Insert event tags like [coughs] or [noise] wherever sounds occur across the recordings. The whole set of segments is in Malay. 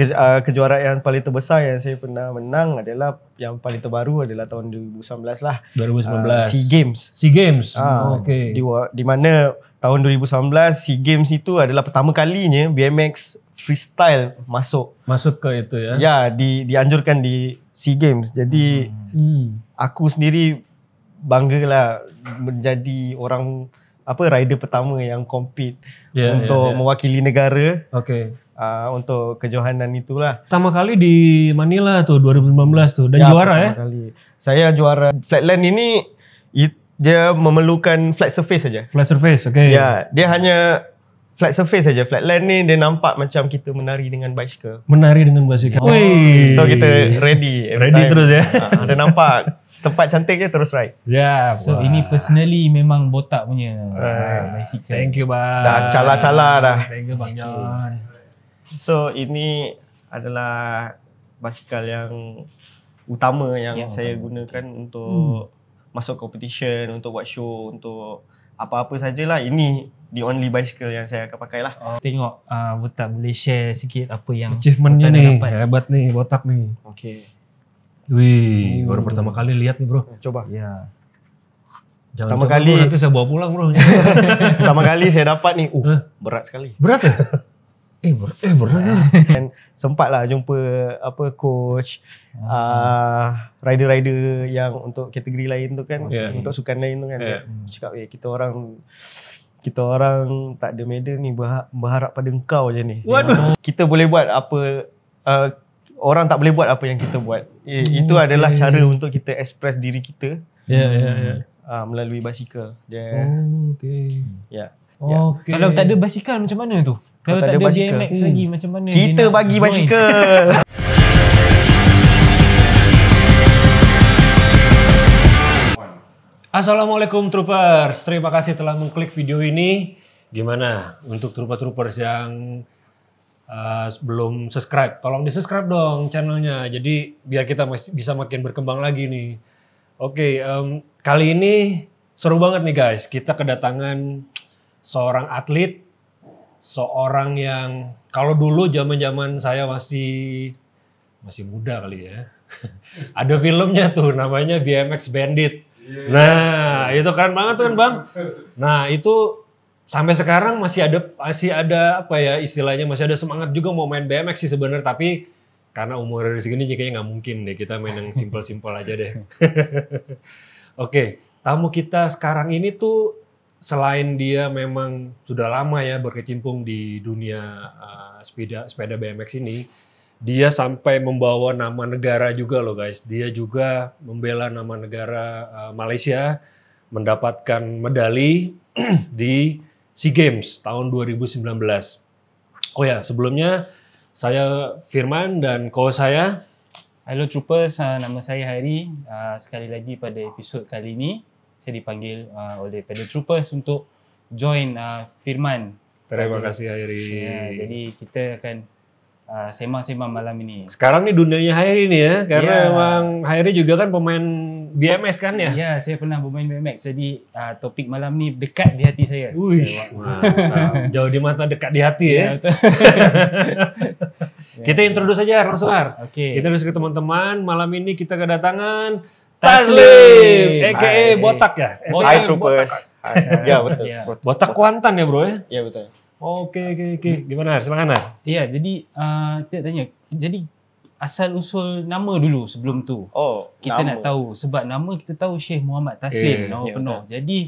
ke, uh, kejuaraan yang paling terbesar yang saya pernah menang adalah yang paling terbaru adalah tahun 2019 lah. 2019. Uh, SEA Games. SEA Games. Uh, okay. Di, di mana tahun 2019 SEA Games itu adalah pertama kalinya BMX freestyle masuk. Masuk ke itu ya. Ya, di, dianjurkan di SEA Games. Jadi hmm. aku sendiri banggalah menjadi orang apa rider pertama yang compete yeah, ya, untuk yeah, yeah. mewakili negara. Okay uh, untuk kejohanan itulah. Pertama kali di Manila tuh 2019 tuh dan ya, juara ya. Kali. Saya juara flatland ini it, dia memerlukan flat surface saja. Flat surface, okay. Ya, dia hanya flat surface saja. Flat land ni dia nampak macam kita menari dengan bicycle. Menari dengan bicycle. Oh. So kita ready. ready time. terus ya. Uh, [laughs] dia nampak tempat cantik je terus ride. Ya. Yeah, so wah. ini personally memang botak punya uh, Thank you bang. Dah cala-cala dah. Thank you bang John. So ini adalah basikal yang utama yang yeah, saya utama. gunakan untuk hmm. masuk competition, untuk buat show, untuk apa-apa sajalah. Ini the only bicycle yang saya akan pakai lah. Uh, tengok uh, Botak boleh share sikit apa yang Achievement ni ni, hebat ni Botak ni. Okay. Wih, hmm. baru pertama kali lihat ni bro. Coba. Ya. Jangan pertama coba kali, bro, nanti saya bawa pulang bro. [laughs] [laughs] pertama kali saya dapat ni, uh, berat sekali. Berat ke? [laughs] Eh ber eh ber, kan sempat lah [laughs] jumpa apa coach uh-huh. uh, rider-rider yang untuk kategori lain tu kan yeah. untuk sukan lain tu kan yeah. cakap eh kita orang kita orang tak ada medal ni berharap pada engkau je ni What? Ya. kita boleh buat apa uh, orang tak boleh buat apa yang kita buat eh, okay. itu adalah cara untuk kita express diri kita ya yeah, ya yeah, ya. hmm. yeah. uh, melalui basikal je oh, okey ya yeah. Okay. Yeah. Kalau tak ada basikal macam mana tu? Kalau tak, tak ada hmm. lagi macam mana? Kita bagi basikal. [laughs] Assalamualaikum Troopers. Terima kasih telah mengklik video ini. Gimana untuk Trooper-Troopers yang uh, belum subscribe? Tolong di-subscribe dong channelnya. Jadi biar kita bisa makin berkembang lagi nih. Oke, okay, um, kali ini seru banget nih guys. Kita kedatangan seorang atlet seorang yang kalau dulu zaman-zaman saya masih masih muda kali ya. [laughs] Ada filmnya tuh namanya BMX Bandit. Yeah. Nah, itu keren banget tuh kan, Bang. Nah, itu sampai sekarang masih ada masih ada apa ya istilahnya masih ada semangat juga mau main BMX sih sebenarnya tapi karena umur dari segini kayaknya nggak mungkin deh kita main yang simpel-simpel aja deh. [laughs] Oke, okay, tamu kita sekarang ini tuh selain dia memang sudah lama ya berkecimpung di dunia uh, sepeda sepeda BMX ini, dia sampai membawa nama negara juga loh guys. Dia juga membela nama negara uh, Malaysia mendapatkan medali [clears throat] di SEA Games tahun 2019. Oh ya, sebelumnya saya Firman dan co saya Halo Troopers, nama saya Hari ah, Sekali lagi pada episod kali ini saya dipanggil uh, oleh Pedal Troopers untuk join uh, Firman. Terima kasih Hairi. Ya, jadi kita akan uh, semang-semang malam ini. Sekarang ni dunianya Hairi ni ya, karena ya. memang Hairi juga kan pemain BMX kan ya? Ya, saya pernah bermain BMX. Jadi uh, topik malam ni dekat di hati saya. Ui, saya [laughs] jauh di mata dekat di hati ya. ya [laughs] kita introduce saja langsung Ar. Okay. Kita introduce ke teman-teman. Malam ini kita kedatangan Taslim, aka Hai. botak ya. Botak. Hi troopers. ya betul. Ya. Botak Kuantan ya bro ya. Iya betul. Oke oke oke. Gimana Senang Silakan Iya jadi uh, tanya. Jadi asal usul nama dulu sebelum tu. Oh. Kita nama. nak tahu sebab nama kita tahu Syekh Muhammad Taslim. Eh, nama ya, penuh. Betul. Jadi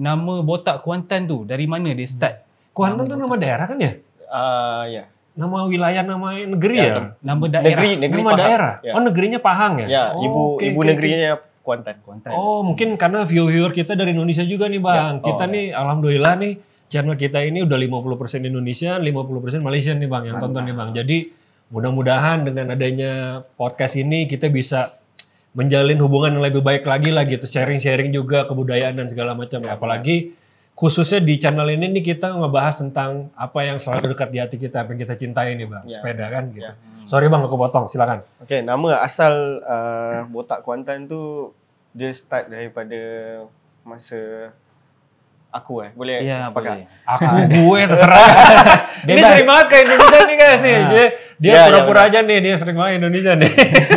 nama botak Kuantan tu dari mana dia start? Kuantan nama tu botak. nama daerah kan ya? Ah uh, ya. Yeah. nama wilayah nama negeri ya, ya? nama daerah negeri, negeri nama Pahang. daerah ya. oh negerinya Pahang ya, ya oh, ibu okay, ibu okay, negerinya Kuantan Kuantan oh mungkin karena viewer kita dari Indonesia juga nih bang ya. oh, kita ya. nih alhamdulillah nih channel kita ini udah 50% Indonesia 50% Malaysia nih bang yang tonton nih bang jadi mudah-mudahan dengan adanya podcast ini kita bisa menjalin hubungan yang lebih baik lagi lagi. gitu sharing-sharing juga kebudayaan dan segala macam ya, apalagi ya khususnya di channel ini nih kita ngebahas tentang apa yang selalu dekat di hati kita, apa yang kita cintai nih bang, yeah. sepeda kan gitu. Yeah. Sorry bang, aku potong, silakan. Oke, okay, nama asal uh, botak Kuantan tu dia start daripada masa aku eh boleh ya, pakai boleh. aku ah. eh, gue [laughs] terserah ini sering makan Indonesia nih guys nih ah. dia dia ya, ya pura-pura ya, aja nih dia sering makan Indonesia nih [laughs]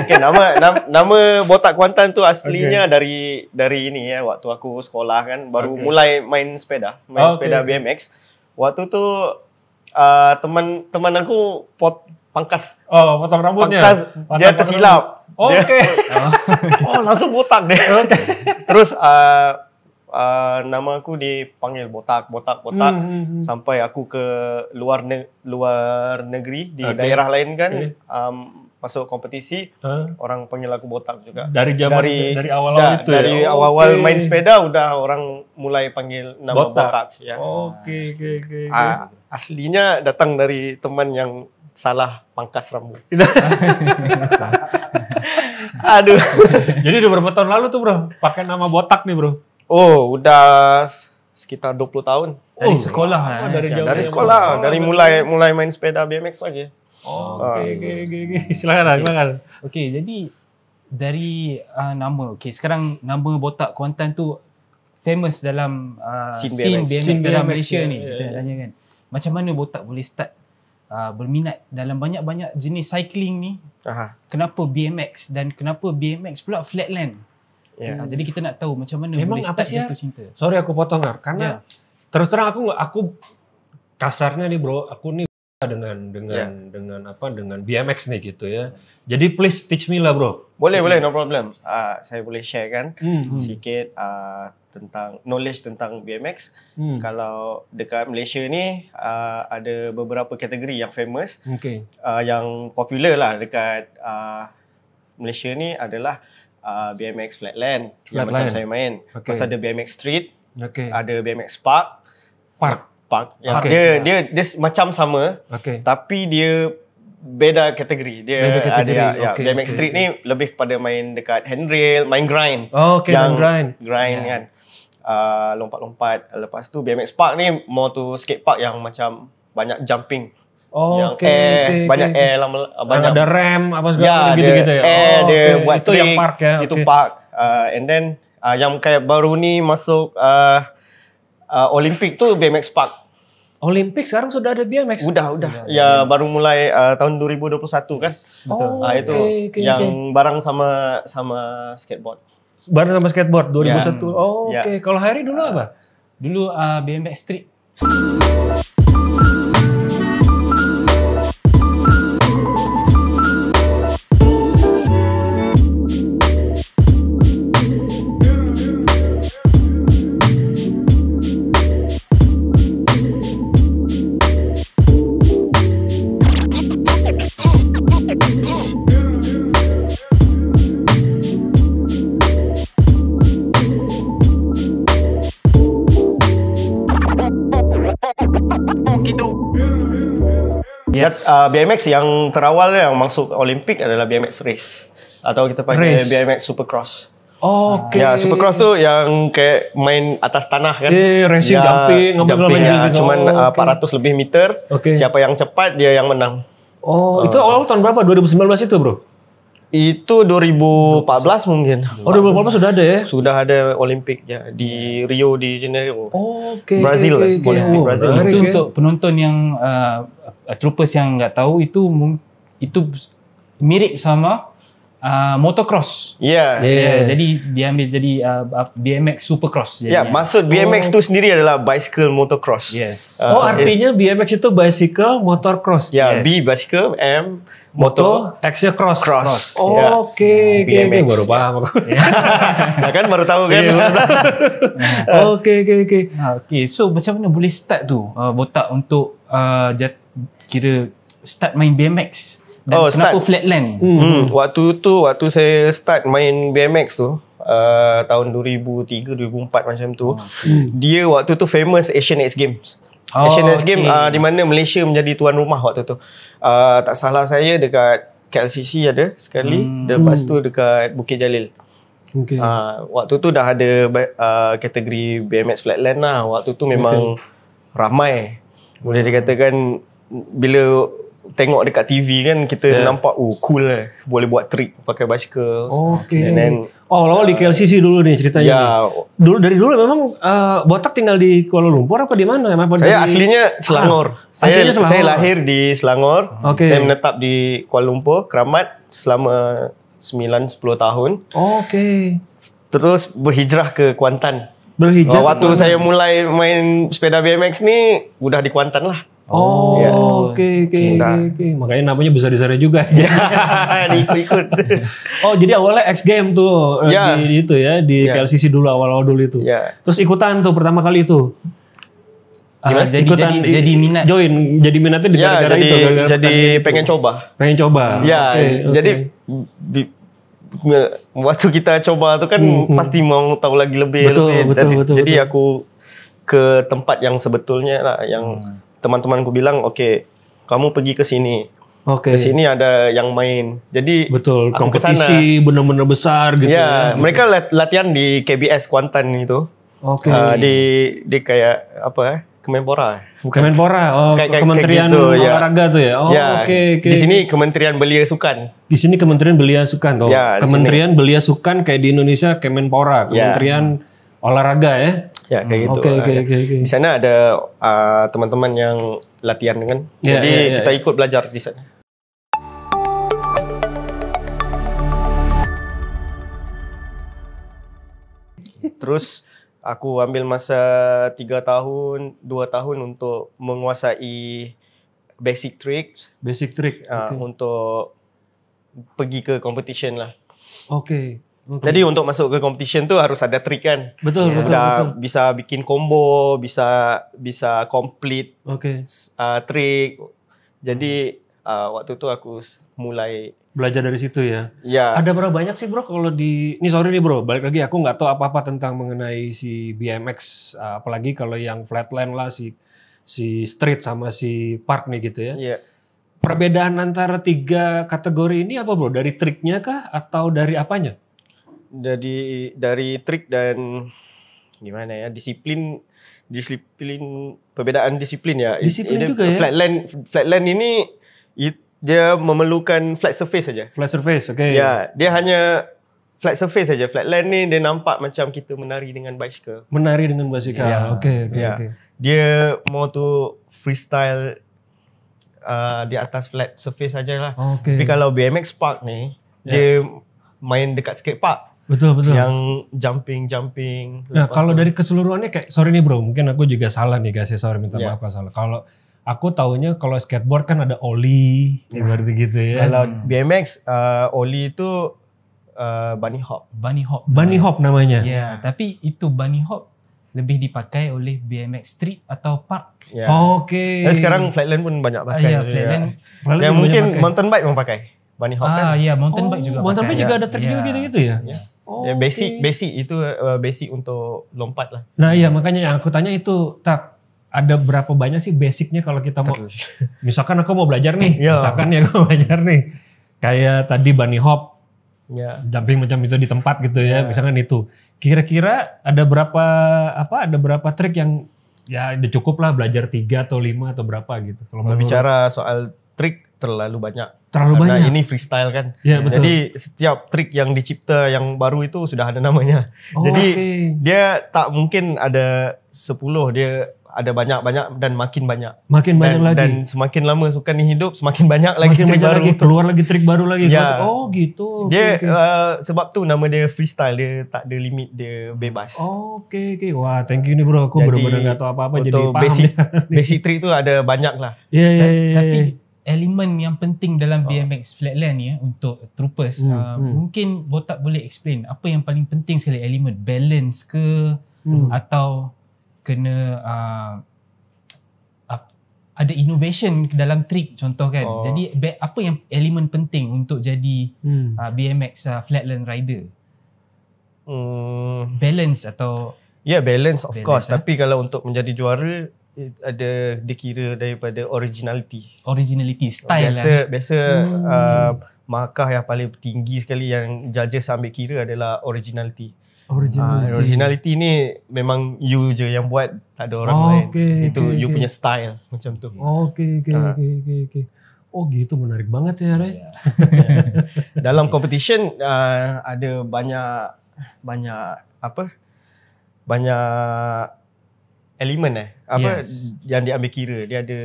okay, nama nama botak Kuantan tu aslinya okay. dari dari ini ya waktu aku sekolah kan baru okay. mulai main sepeda main okay. sepeda BMX waktu tu uh, teman teman aku pot pangkas oh potong rambutnya pangkas Pantang dia tersilap oke okay. [laughs] oh langsung botak deh okay. terus uh, uh, nama aku dipanggil botak botak botak hmm, hmm, hmm, sampai aku ke luar ne luar negeri di okay. daerah lain kan okay. um, masuk kompetisi huh? orang panggil aku botak juga dari zaman dari, dari awal awal itu ya? dari ya? awal awal okay. main sepeda udah orang mulai panggil nama botak, botak ya oke oke oke ah, aslinya datang dari teman yang salah pangkas rambut [laughs] aduh jadi udah berapa tahun lalu tuh bro pakai nama botak nih bro Oh, dah sekitar 20 tahun. Oh. Oh, eh? ya, oh, dari sekolah eh. Dari, ya, dari sekolah, sekolah, dari mulai mulai main sepeda BMX lagi. Oh, okey ah. okey okey. Silakanlah, [laughs] silakan. Lah, okey, jadi dari uh, nama. okay. sekarang nama Botak Kuantan tu famous dalam uh, scene, BMX. scene BMX dalam BMX, Malaysia yeah, ni. Yeah, kita ya. tanya kan. Macam mana Botak boleh start Uh, berminat dalam banyak-banyak jenis cycling ni. Aha. Kenapa BMX dan kenapa BMX pula flatland? Yeah. Hmm. Jadi kita nak tahu macam mana Memang boleh start jatuh ah? cinta. Sorry aku potong Gar. Ah. Karena yeah. terus terang aku aku kasarnya ni bro, aku ni dengan dengan yeah. dengan apa dengan BMX ni gitu ya. Jadi please teach me lah bro. Boleh Jadi, boleh no problem. Uh, saya boleh share kan mm-hmm. sikit uh, tentang knowledge tentang BMX. Mm. Kalau dekat Malaysia ni uh, ada beberapa kategori yang famous. Okay. Uh, yang popular lah dekat uh, Malaysia ni adalah uh, BMX Flatland, Flatland yang macam saya main. Okay. Lepas ada BMX Street, okay. ada BMX Park. Park? Park. Yang okay. dia, dia, dia, dia macam sama okay. tapi dia beda kategori. Dia beda kategori. ada ya, ya, okay. ya, BMX okay. Street ni lebih kepada main dekat handrail, main grind. Oh, okay. Yang grind. Grind yeah. kan. Uh, lompat-lompat. Lepas tu BMX Park ni more to skate park yang macam banyak jumping. Oh, yang okay, eh, okay, banyak okay. E, eh, banyak ada rem apa segala ya, gitu-gitu ya. Eh, oh, dia okay. buat itu trik, yang park ya. Itu okay. park. Uh, eh, and then uh, yang kayak baru ni masuk uh, uh, Olimpik tu BMX park. Olimpik sekarang sudah ada BMX. Udah, udah. Iya, ya, ya baru mulai uh, tahun 2021 kan. betul. Oh, uh, itu okay, yang okay. bareng sama sama skateboard. Barang sama skateboard 2001. Yeah. Oh, oke. Okay. Ya. Kalau hari dulu apa? Dulu uh, BMX street. BMX. Uh, BMX yang terawal yang masuk Olimpik adalah BMX race atau kita panggil race. BMX Supercross. Oh, Oke. Okay. Ya, Supercross tuh yang kayak main atas tanah kan. Iya, yeah, racing ya, jumping, jumping ya, gitu. Cuman oh, okay. 400 lebih meter. Okay. Siapa yang cepat dia yang menang. Oh, uh, itu awal tahun berapa? 2019 itu, Bro? Itu 2014 mungkin. Oh, 2014 sudah ada ya? Sudah ada Olimpik ya di Rio de Janeiro. Eh, oh, oke. Okay, Brazil, okay, okay. Olimpik oh, Brazil. Itu ya. untuk penonton yang uh, uh, troopers yang enggak tahu itu itu mirip sama Uh, motocross. Ya. Yeah. Yeah. Yeah. Jadi dia ambil jadi uh, BMX Supercross. Ya, yeah, maksud BMX itu oh. sendiri adalah bicycle motocross. Yes. Uh, oh, artinya yeah. BMX itu bicycle motocross. Ya, yeah, yes. B bicycle, M moto, X cross. cross. cross. Ya. Oh, yes. Oke, okay, okay, BMX. baru ya. paham Ya [laughs] kan baru tahu kan. [laughs] Oke, oke, oke. Ah, oke, so macam mana boleh start tu uh, botak untuk uh, jat, kira start main BMX dan oh, kenapa start. flatland hmm. Hmm. waktu tu waktu saya start main BMX tu uh, tahun 2003 2004 macam tu hmm. dia waktu tu famous Asian X Games oh, Asian X Games okay. uh, di mana Malaysia menjadi tuan rumah waktu tu uh, tak salah saya dekat KLCC ada sekali hmm. dan lepas tu dekat Bukit Jalil Okay. Uh, ah, waktu tu dah ada uh, kategori BMX Flatland lah. Waktu tu memang okay. ramai. Boleh dikatakan bila tengok dekat TV kan kita yeah. nampak oh cool lah eh. boleh buat trick pakai bicycle okay. and then oh lawan uh, di KLCC dulu nih ceritanya yeah. dulu dari dulu memang uh, botak tinggal di Kuala Lumpur apa di mana apa saya aslinya Selangor ah, saya aslinya Selangor. saya lahir di Selangor okay. saya menetap di Kuala Lumpur Keramat selama 9 10 tahun okey terus berhijrah ke Kuantan berhijrah waktu saya mulai main sepeda BMX ni udah di Kuantan lah Oh, oke, ya. oke, oke, Cinta. oke. makanya namanya besar di sana juga. [laughs] Iya, Ikut-ikut. [laughs] oh, jadi awalnya X Game tuh ya. di, itu ya di ya. PLCC dulu awal-awal dulu itu. Ya. Terus ikutan tuh pertama kali itu. Ah, Gimana? Uh, jadi, ikutan, jadi, jadi minat. Join, jadi minatnya di iya, gara-gara jadi, itu. Gara-gara jadi pengen coba. Pengen coba. Ya, okay, jadi di, waktu kita coba tuh kan hmm, hmm, pasti mau tahu lagi lebih. Betul, lebih. Betul, jadi, betul, jadi betul. aku ke tempat yang sebetulnya lah, yang hmm teman-temanku bilang oke okay, kamu pergi ke sini Oke. Okay. Di sini ada yang main. Jadi betul kompetisi benar-benar besar gitu. Ya, ya gitu. mereka latihan di KBS Kuantan itu. Oke. Okay. Uh, di di kayak apa ya? Kemenpora. Bukan Kemenpora. Oh, kayak, kayak, Kementerian gitu, ya. Olahraga ya. tuh ya. Oh, ya, oke okay, Di sini Kementerian Belia Sukan. Oh. Ya, di sini Kementerian Belia Sukan tuh. Ya, Kementerian Belia Sukan kayak di Indonesia Kemenpora, ya. Kementerian ya. Olahraga ya. Ya kayak hmm, gitu. Okay, okay, okay, okay. Di sana ada uh, teman-teman yang latihan kan. Yeah, Jadi yeah, yeah, ya. kita ikut belajar di sana. Terus aku ambil masa 3 tahun, 2 tahun untuk menguasai basic tricks, basic trick uh, ah, okay. untuk pergi ke competition lah. Okay. Okay. Jadi untuk masuk ke competition tu harus ada trik kan. Betul yeah. betul. betul. bisa bikin combo, bisa bisa complete okay. uh, trik. Jadi uh, waktu tu aku mulai belajar dari situ ya. Iya. Ada berapa banyak sih bro kalau di ini sorry nih bro, balik lagi aku nggak tahu apa-apa tentang mengenai si BMX uh, apalagi kalau yang flatland lah si si street sama si park nih gitu ya. Iya. Perbedaan antara tiga kategori ini apa bro? Dari triknya kah atau dari apanya? dari dari trik dan gimana ya disiplin disiplin perbezaan disiplin ya disiplin it, juga flatland, ya flatland flatland ini it, dia memerlukan flat surface saja flat surface okay ya yeah, dia hanya flat surface saja flatland ni dia nampak macam kita menari dengan bicycle menari dengan bicycle yeah. okay okay, yeah. okay dia mau tu freestyle uh, di atas flat surface sajalah okay. tapi kalau BMX park ni yeah. dia main dekat skate park betul betul yang jumping jumping nah kalau dari keseluruhannya kayak sorry nih bro mungkin aku juga salah nih guys ya sorry minta yeah. maaf kalau salah kalau aku taunya kalau skateboard kan ada oli yeah. berarti gitu ya kalau kan. BMX uh, eh, oli itu uh, bunny hop bunny hop bunny hop namanya ya yeah, tapi itu bunny hop lebih dipakai oleh BMX street atau park. Yeah. Oh, Oke. Okay. Nah, eh, sekarang flatland pun banyak pakai. Uh, ya, flatland. Ya. Yang mungkin pakai. mountain bike mau pakai. Bunny hop ah, kan. Ah iya, mountain oh, bike juga. Mountain ya. bike juga ya. ada trik yeah. juga gitu-gitu ya. ya. Oh, ya basic, okay. basic itu uh, basic untuk lompat lah. Nah iya makanya yang aku tanya itu tak ada berapa banyak sih basicnya kalau kita mau, [laughs] misalkan aku mau belajar nih, yeah. misalkan ya [laughs] aku mau belajar nih, kayak tadi bunny hop, yeah. jumping macam itu di tempat gitu ya, yeah. misalkan itu. Kira-kira ada berapa apa? Ada berapa trik yang ya udah cukup lah belajar tiga atau lima atau berapa gitu. Kalau bicara soal trik terlalu banyak terlalu Karena banyak. ini freestyle kan. Ya, betul. Jadi setiap trik yang dicipta yang baru itu sudah ada namanya. Oh, Jadi okay. dia tak mungkin ada 10, dia ada banyak-banyak dan makin banyak. Makin dan, banyak lagi. Dan semakin lama sukan ini hidup, semakin banyak lagi makin trik banyak baru. Lagi, gitu. keluar lagi trik baru lagi. Ya. Oh gitu. Dia okay, Uh, eh, sebab tu nama dia freestyle, dia tak ada limit, dia bebas. Oh, oke, okay, okay. wah thank you nih bro, aku benar-benar gak tahu apa-apa jadi paham. Basic, basic trik tu ada banyak lah. Ya iya, iya. Tapi iya, iya, iya. elemen yang penting dalam oh. BMX flatland ya untuk troopers hmm, uh, hmm. mungkin botak boleh explain apa yang paling penting sekali elemen balance ke hmm. atau kena uh, ada innovation dalam trick contoh kan oh. jadi apa yang elemen penting untuk jadi hmm. uh, ah, BMX uh, flatland rider hmm. balance atau ya yeah, balance of balance, course eh? tapi kalau untuk menjadi juara ada dikira daripada originality. Originality style biasa, lah. Biasa biasa hmm. uh, markah yang paling tinggi sekali yang judges ambil kira adalah originality. Originality. Uh, originality ni memang you je yang buat, tak ada orang oh, lain. Okay, Itu okay, you okay. punya style macam tu. Oh, okay, okay, uh. okay. okey okey. Oh gitu menarik banget ya Ray. [laughs] Dalam competition uh, ada banyak banyak apa? Banyak elemen eh apa yes. yang dia ambil kira dia ada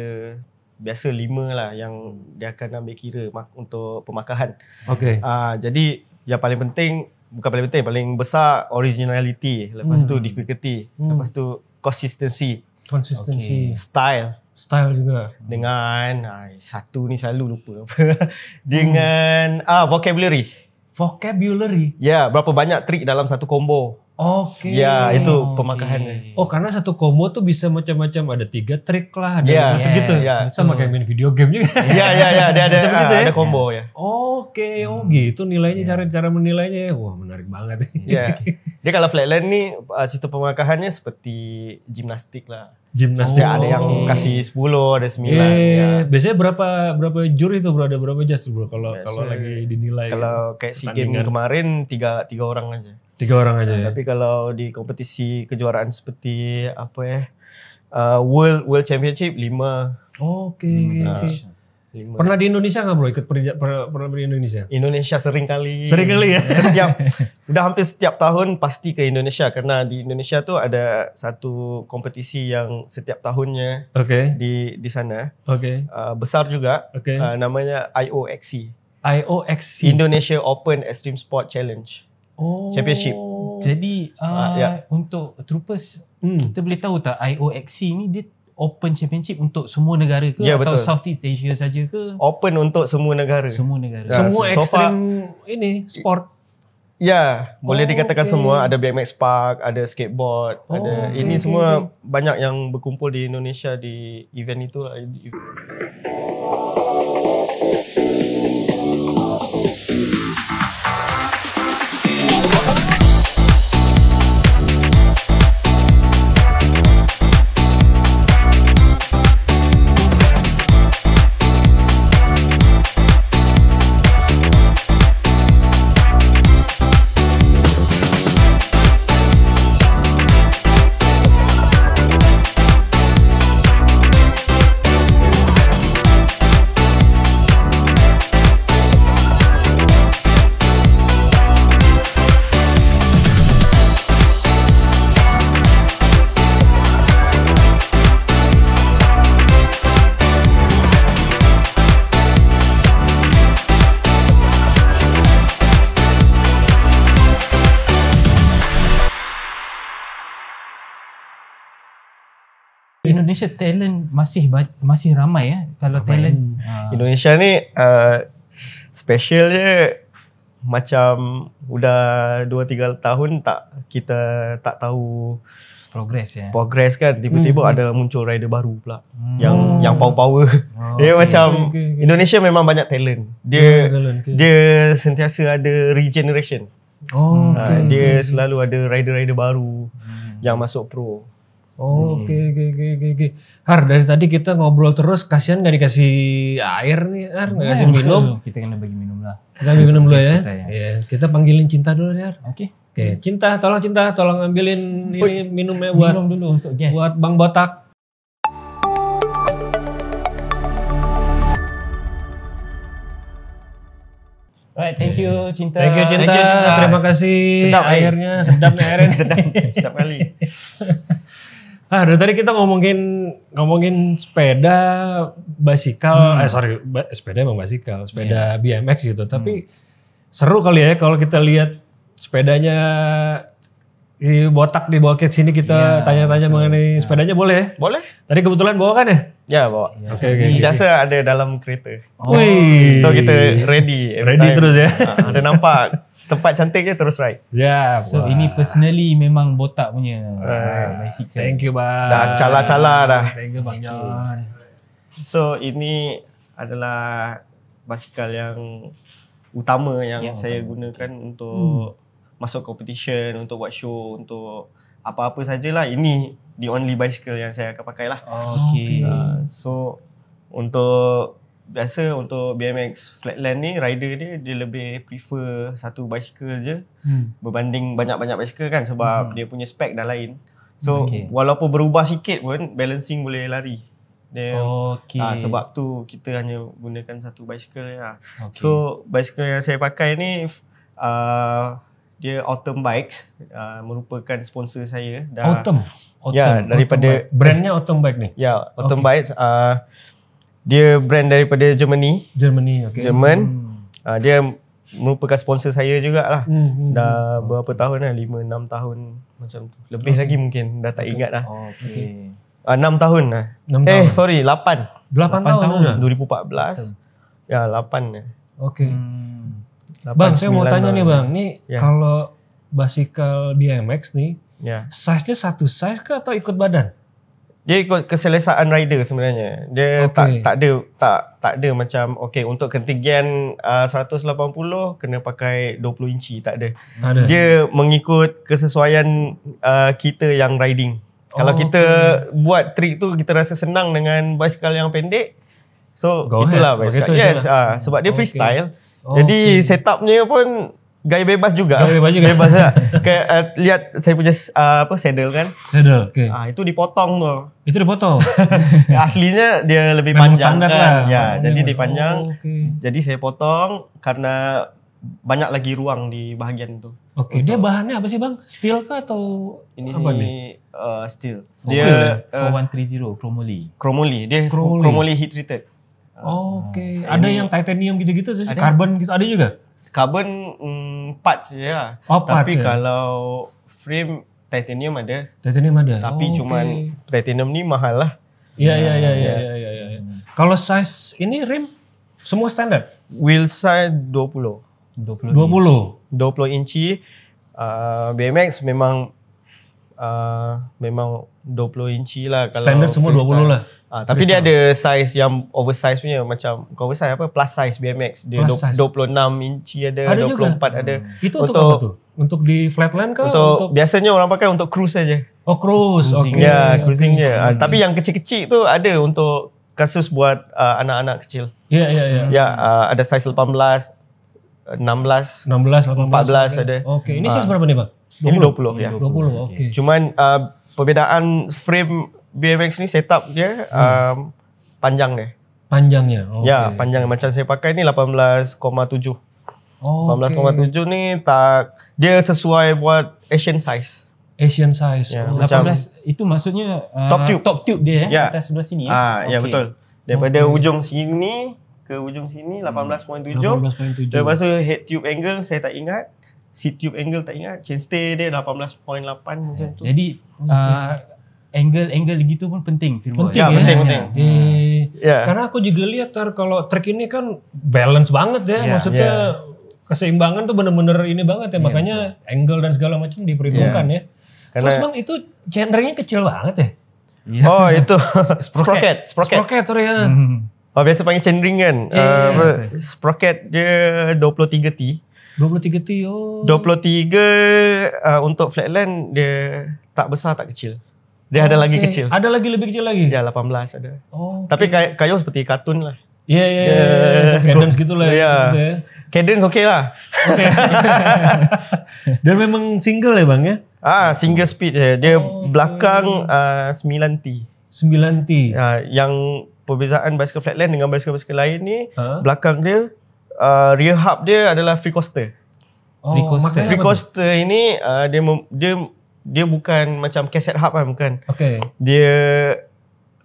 biasa lima lah yang dia akan ambil kira untuk pemakahan okay uh, ah, jadi yang paling penting bukan paling penting paling besar originality lepas hmm. tu difficulty hmm. lepas tu consistency consistency okay. style style juga dengan ay, ah, satu ni selalu lupa [laughs] dengan hmm. ah vocabulary vocabulary ya yeah, berapa banyak trick dalam satu combo Oke. Okay. Ya itu pemakaiannya. Okay. Oh karena satu combo tuh bisa macam-macam ada tiga trik lah, ada yeah. gitu, gitu. Ya, yeah. Sama kayak main video game juga. Iya [laughs] iya iya ada ada, gitu ah, ya? ada combo ya. Oke, okay. oh gitu nilainya ya. cara-cara menilainya. Ya. Wah menarik banget. Iya. Yeah. [laughs] Dia kalau flatland nih ah, sistem pemakaiannya seperti gimnastik lah. Gimnastik oh, ada yang oh. kasih 10, ada 9 yeah. ya. Biasanya berapa berapa juri itu bro? berapa jas bro kalau kalau lagi dinilai? Kalau kayak si game kemarin tiga tiga orang aja. Tiga orang aja. Nah, ya? Tapi kalau di kompetisi kejuaraan seperti apa ya? Uh, World World Championship lima. Oke. Okay. Nah, lima. Pernah di Indonesia nggak bro ikut pernah pernah di Indonesia? Indonesia sering kali. Sering kali ya. [laughs] setiap udah hampir setiap tahun pasti ke Indonesia karena di Indonesia tuh ada satu kompetisi yang setiap tahunnya. Oke. Okay. Di di sana. Oke. Okay. Uh, eh, besar juga. Oke. Okay. Uh, eh, namanya IOXC. E. IOXC. E. Indonesia Open Extreme Sport Challenge. Oh. Championship. Jadi uh, ah, uh, ah, yeah. untuk Troopers hmm. kita boleh tahu tak IOXC ni dia open championship untuk semua negara ke yeah, atau betul. Southeast Asia saja ke? Open untuk semua negara. Semua negara. Yeah. Semua so, extreme far, ini sport Ya, yeah, oh, boleh dikatakan oh, okay. semua ada BMX park, ada skateboard, oh, ada okay, ini okay. semua banyak yang berkumpul di Indonesia di event itulah. Indonesia talent masih masih ramai ya eh, kalau ramai. talent uh. Indonesia ni uh, special je macam udah 2 3 tahun tak kita tak tahu progress ya progress kan tiba-tiba hmm. ada muncul rider baru pula hmm. yang yang power-power oh, [laughs] dia okay. macam okay, okay, okay. Indonesia memang banyak talent dia yeah, talent. Okay. dia sentiasa ada regeneration oh, ah, okay, uh, dia okay. selalu ada rider-rider baru hmm. yang masuk pro Oh, oke, oke, oke, oke. Har, dari tadi kita ngobrol terus, kasihan gak dikasih air nih, Har, gak kasih minum. Kita kan bagi minum lah. Kita ambil minum dulu ya. ya. Iya, kita, panggilin Cinta dulu ya, Oke. Oke, Cinta, tolong Cinta, tolong ambilin ini minumnya buat minum dulu untuk guest. buat Bang Botak. Alright, thank you iya. Cinta. Thank you Cinta. Thank you, Cinta. Terima kasih. Sedap eh. airnya, sedapnya airnya. [laughs] sedap, sedap kali. [laughs] Ah, dari tadi kita ngomongin ngomongin sepeda basikal, hmm. eh sorry, ba sepeda emang basikal, sepeda yeah. BMX gitu. Hmm. Tapi seru kali ya kalau kita lihat sepedanya di botak di bawah sini kita iya, tanya-tanya yeah, mengenai yeah. sepedanya boleh? Ya? Boleh. Tadi kebetulan bawa kan ya? Ya bawa. Iya. Oke oke. Okay, okay, jasa ada dalam kereta. Oh. Wih. So kita ready. Ready time. terus ya. [laughs] Ah, ada nampak tempat cantik je terus ride. Yeah. So wah. ini personally memang botak punya uh, bicycle. Thank you bang. Dah cala-cala dah. Thank you bang John. So ini adalah basikal yang utama yang yeah, saya utama. gunakan untuk hmm. masuk competition, untuk buat show, untuk apa-apa sajalah. Ini the only bicycle yang saya akan pakai lah. Okay. Uh, so untuk biasa untuk BMX flatland ni rider dia dia lebih prefer satu bicycle je hmm. berbanding banyak-banyak bicycle kan sebab hmm. dia punya spec dah lain. So okay. walaupun berubah sikit pun balancing boleh lari. Then, okay. Ah, sebab tu kita hanya gunakan satu bicycle lah. Okay. So bicycle yang saya pakai ni uh, dia Autumn Bikes uh, merupakan sponsor saya dah Autumn. Ya, Autumn. Yeah. daripada Autumn. brandnya Autumn Bike ni. Ya, Autumn okay. Bikes uh, dia brand daripada Germany. Germany, okay. German. Hmm. Uh, dia merupakan sponsor saya jugalah. Hmm, hmm, hmm. dah hmm. berapa tahun lah, lima enam tahun macam tu. Lebih okay. lagi mungkin dah tak okay. ingat lah. Okey. Okay. Uh, ah, 6 tahun dah. Eh, tahun. sorry, lapan. Lapan 8 tahun, tahun dah. 2014. Hmm. Ya, lapan dah. Okey. Hmm. Bang, saya mau tanya ni Bang. Ya. Nih yeah. kalau basikal BMX ni, Yeah. size dia satu size ke atau ikut badan? dia ikut keselesaan rider sebenarnya. Dia okay. tak tak ada tak tak ada macam okey untuk ketinggian uh, 180 kena pakai 20 inci tak ada. Tak ada. Dia mengikut kesesuaian uh, kita yang riding. Oh, Kalau kita okay. buat trick tu kita rasa senang dengan bicycle yang pendek. So Go itulah basikal. Yes, uh, sebab dia freestyle. Okay. Jadi okay. setupnya pun gaya bebas juga. Gaya bebas juga. Bebas ya. [laughs] Kayak uh, lihat saya punya uh, apa sandal kan? Sandal. Oke. Okay. Ah, itu dipotong tuh. Itu dipotong. [laughs] Aslinya dia lebih Memang panjang kan. Lah. Ya, oh, jadi ya. dipanjang. Oh, okay. Jadi saya potong karena banyak lagi ruang di bagian itu. Oke, okay. dia bahannya apa sih, Bang? Steel kah atau ini apa sih, nih? Uh, steel. Oh, dia okay. Ya? uh, 4130 chromoly. Chromoly. dia chromoly heat treated. Oh, Oke, okay. Ah, ada yang titanium gitu-gitu, ada. carbon gitu, ada juga? Carbon mm, part je lah. Oh, part Tapi je. kalau frame titanium ada. Titanium ada. Tapi oh, cuman okay. titanium ni mahal lah. Ya ya ya ya iya Ya, ya. Kalau size ini rim semua standar. Wheel size 20. 20. 20. 20 inci. Uh, BMX memang Ah, memang 20 inci lah kalau standard semua 20 style. lah. Ah, tapi dia ada size yang oversize punya macam kau oversize apa plus size BMX dia plus 20, size. inci ada, ada 24 juga. ada. Hmm. Itu untuk, untuk apa tu? Untuk di flatland ke untuk, untuk biasanya orang pakai untuk cruise saja. Oh cruise. Okey. Ya okay. cruising okay. je. Okay. Ah, hmm. tapi yang kecil-kecil tu ada untuk kasus buat uh, anak-anak kecil. Ya ya ya. Ya ah, ada size 18 16 16 18 14 ada. Okey, ini ah. size berapa ni bang? 20. Ini 20, 20 ya. 20. Okey. Cuma uh, perbezaan frame BMX ni setup dia hmm. um, panjang deh. Panjangnya. Okay. Ya, panjang macam saya pakai ni 18.7. Oh. 18.7 okay. ni tak dia sesuai buat Asian size. Asian size. Ya, 18 itu maksudnya uh, top tube top tube dia eh ya. atas sebelah sini eh? ah, ya. Ah, okay. ya betul. Daripada okay. ujung sini ke ujung sini 18.7. Hmm. 18.7. Lepas tu head tube angle saya tak ingat. Seat tube angle tak ingat. Chainstay dia 18.8 macam tu. Jadi angle-angle hmm. uh, gitu pun penting firmware. Penting, ya, ya, penting, ya. penting. Hmm. Ya. Karena aku juga lihat tar kalau trek ini kan balance banget ya, yeah, maksudnya yeah. keseimbangan tuh bener-bener ini banget ya, ya makanya angle dan segala macam diperhitungkan yeah. ya. Karena, Terus bang itu chandernya kecil banget ya? Oh ya. itu [laughs] sprocket, sprocket, sprocket, sprocket ya. Hmm. Oh, biasa panggil chainring kan. Yeah, ya, ya, uh, yeah, sprocket dia 23T. 23T oh. 23 uh, untuk flatland dia tak besar tak kecil. Dia oh, ada lagi kecil. Ada lagi lebih kecil lagi? Ya 18 ada. Oh. Okay. Tapi kayak kayu seperti katun lah. Ya ya ya. ya Cadence gitulah yeah. ya. Cadence okay lah. Okay. [laughs] dia memang single ya bang ya? Ah single speed ya. Dia oh, belakang okay. uh, 9T. 9T. Uh, yang perbezaan bicycle flatland dengan bicycle-bicycle lain ni huh? Ha? belakang dia uh, rear hub dia adalah free coaster. Oh, free coaster. Free coaster ini uh, dia dia dia bukan macam cassette hub kan bukan. Okay. Dia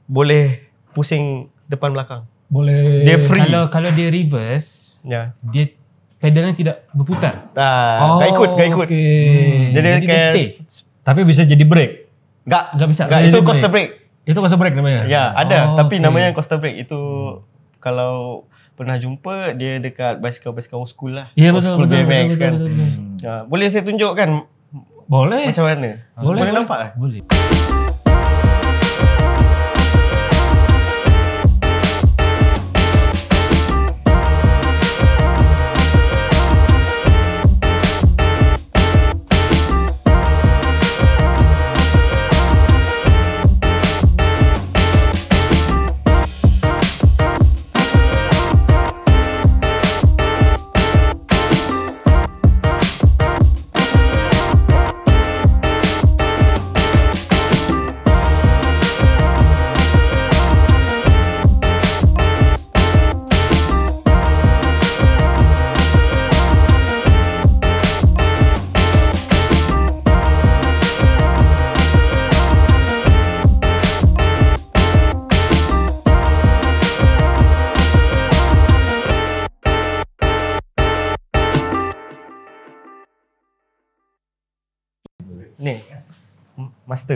boleh pusing depan belakang. Boleh. Dia free. Kalau kalau dia reverse, ya. Yeah. Dia pedalnya tidak berputar. Tak, ah, oh, tak ikut, tak ikut. Okay. Hmm. Jadi, jadi kayak, dia stay. Tapi bisa jadi brake. Enggak, enggak bisa. Gak, itu coaster brake. Itu coaster break namanya? Ya, ada. Oh, tapi okay. namanya coaster break. Itu hmm. kalau pernah jumpa, dia dekat basikal basikal old school lah. yeah, betul. School betul, BMX betul, kan. Betul, betul, betul. Hmm. Ya, boleh saya tunjukkan? Boleh. Macam mana? Boleh. Boleh, boleh. nampak? Boleh. boleh.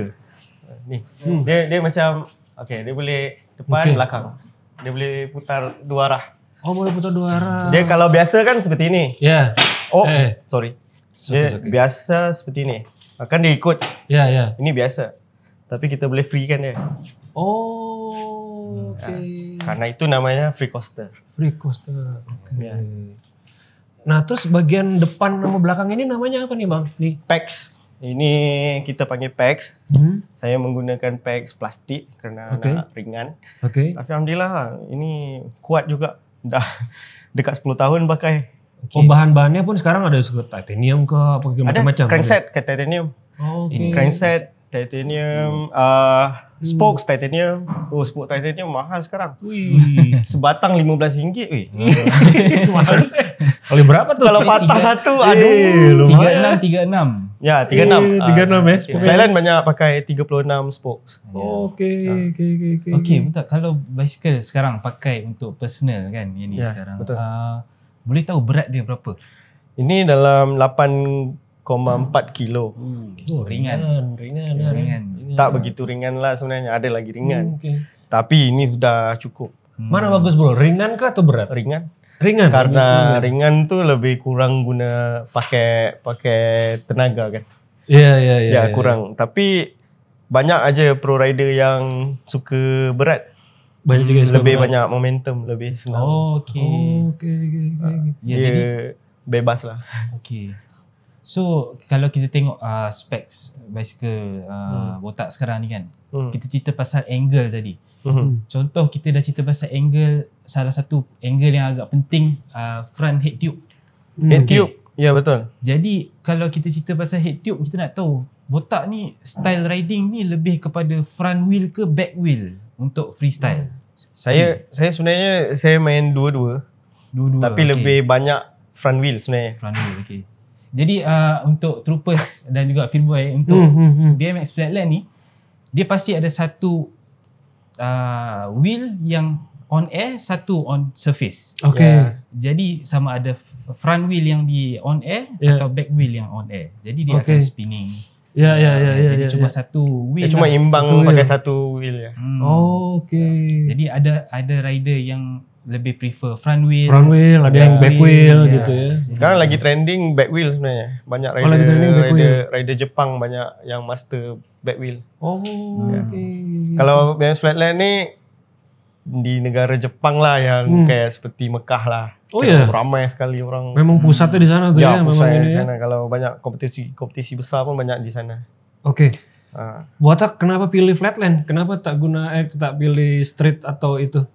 master. Ni. Hmm. Dia dia macam okay, dia boleh depan okay. belakang. Dia boleh putar dua arah. Oh, boleh putar dua arah. Dia kalau biasa kan seperti ni. Ya. Yeah. Oh, eh. sorry. Dia okay. biasa seperti ni. Kan dia ikut. Ya, yeah, ya. Yeah. Ini biasa. Tapi kita boleh free kan dia. Oh. Ya. Okay. Ya. Karena itu namanya free coaster. Free coaster. Okay. Ya. Nah, terus bagian depan sama belakang ini namanya apa nih, Bang? Nih, packs. Ini kita panggil packs. Hmm? Saya menggunakan packs plastik karena okay. anak ringan. Okay. Tapi alhamdulillah ini kuat juga. Dah [laughs] dekat 10 tahun pakai. Okay. Oh bahan-bahannya pun sekarang ada titanium ke apa macam-macam. Ada crankset ke titanium. Oh, okay. Crankset titanium, eh, hmm. uh, spokes titanium. Oh spoke titanium mahal sekarang. Wih. [laughs] Sebatang RM15. Wih. [laughs] Kalau berapa tuh? Kalau patah satu aduh. Eh, enam. 36 36. Ya, 36. Eh, 36 uh, eh. Spoke Thailand banyak pakai 36 spokes. Oh, okay. Uh. Ya. okay. Okay, okay, okay. Okay, betul. Kalau bicycle sekarang pakai untuk personal kan, yang ni ya, sekarang. Betul. Uh, boleh tahu berat dia berapa? Ini dalam 8,4 hmm. kilo. Hmm. Oh, ringan. Ringan, ringan, ya, ringan. ringan. Tak lah. begitu ringan lah sebenarnya. Ada lagi ringan. Hmm, okay. Tapi ini sudah cukup. Hmm. Mana bagus bro? Ringan ke atau berat? Ringan ringan karena ringan, ringan tuh lebih kurang guna pakai pakai tenaga kan ya ya ya ya, ya, ya. kurang yeah. tapi banyak aja pro rider yang suka berat banyak juga lebih berat. banyak momentum lebih senang oh okey oh, okey okey okay. Ah. ya jadi ya, bebas lah okey So kalau kita tengok uh, specs bicycle uh, hmm. botak sekarang ni kan. Hmm. Kita cerita pasal angle tadi. Hmm. Contoh kita dah cerita pasal angle salah satu angle yang agak penting uh, front head tube. Hmm. Head okay. tube. Ya betul. Jadi kalau kita cerita pasal head tube kita nak tahu botak ni style riding ni lebih kepada front wheel ke back wheel untuk freestyle. Hmm. Saya saya sebenarnya saya main dua-dua. Dua-dua. Tapi okay. lebih banyak front wheel sebenarnya. Front wheel okey. Jadi uh, untuk Troopers dan juga Filmboy untuk mm, mm, mm. BMX Flatland ni dia pasti ada satu uh, wheel yang on air satu on surface. Okay. Yeah. Jadi sama ada front wheel yang di on air yeah. atau back wheel yang on air. Jadi dia okay. akan spinning. Ya ya ya uh, ya. Jadi yeah, cuma yeah. satu wheel. Dia cuma lah. imbang pakai satu wheel ya. Hmm. Oh, okay. Jadi ada ada rider yang lebih prefer front wheel. Front wheel, ada yang iya. back wheel, wheel iya. gitu ya. Sekarang lagi trending back wheel sebenarnya. Banyak rider, oh, lagi trending back rider, wheel. rider Jepang banyak yang master back wheel. Oh, Yeah. okay. Kalau BMX flatland ni di negara Jepang lah yang hmm. kayak seperti Mekah lah. Oh ya. Yeah. Ramai sekali orang. Memang pusatnya di sana tuh ya. Ya, pusatnya di ya? sana. Ya. Kalau banyak kompetisi kompetisi besar pun banyak di sana. Oke. Okay. Uh. Buatak kenapa pilih flatland? Kenapa tak guna eh tak pilih street atau itu?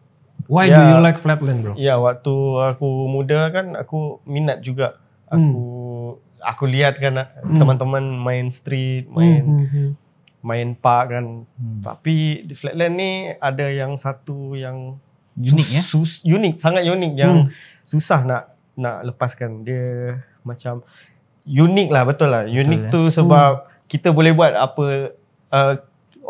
Why yeah. do ya. you like flatland bro? Ya yeah, waktu aku muda kan aku minat juga aku hmm. aku lihat kan ah, hmm. teman-teman main street main hmm, hmm, hmm. main park kan hmm. tapi di flatland ni ada yang satu yang unik ya sus, unik sangat unik yang hmm. susah nak nak lepaskan dia macam unik lah betul lah unik tu lah. sebab hmm. kita boleh buat apa uh,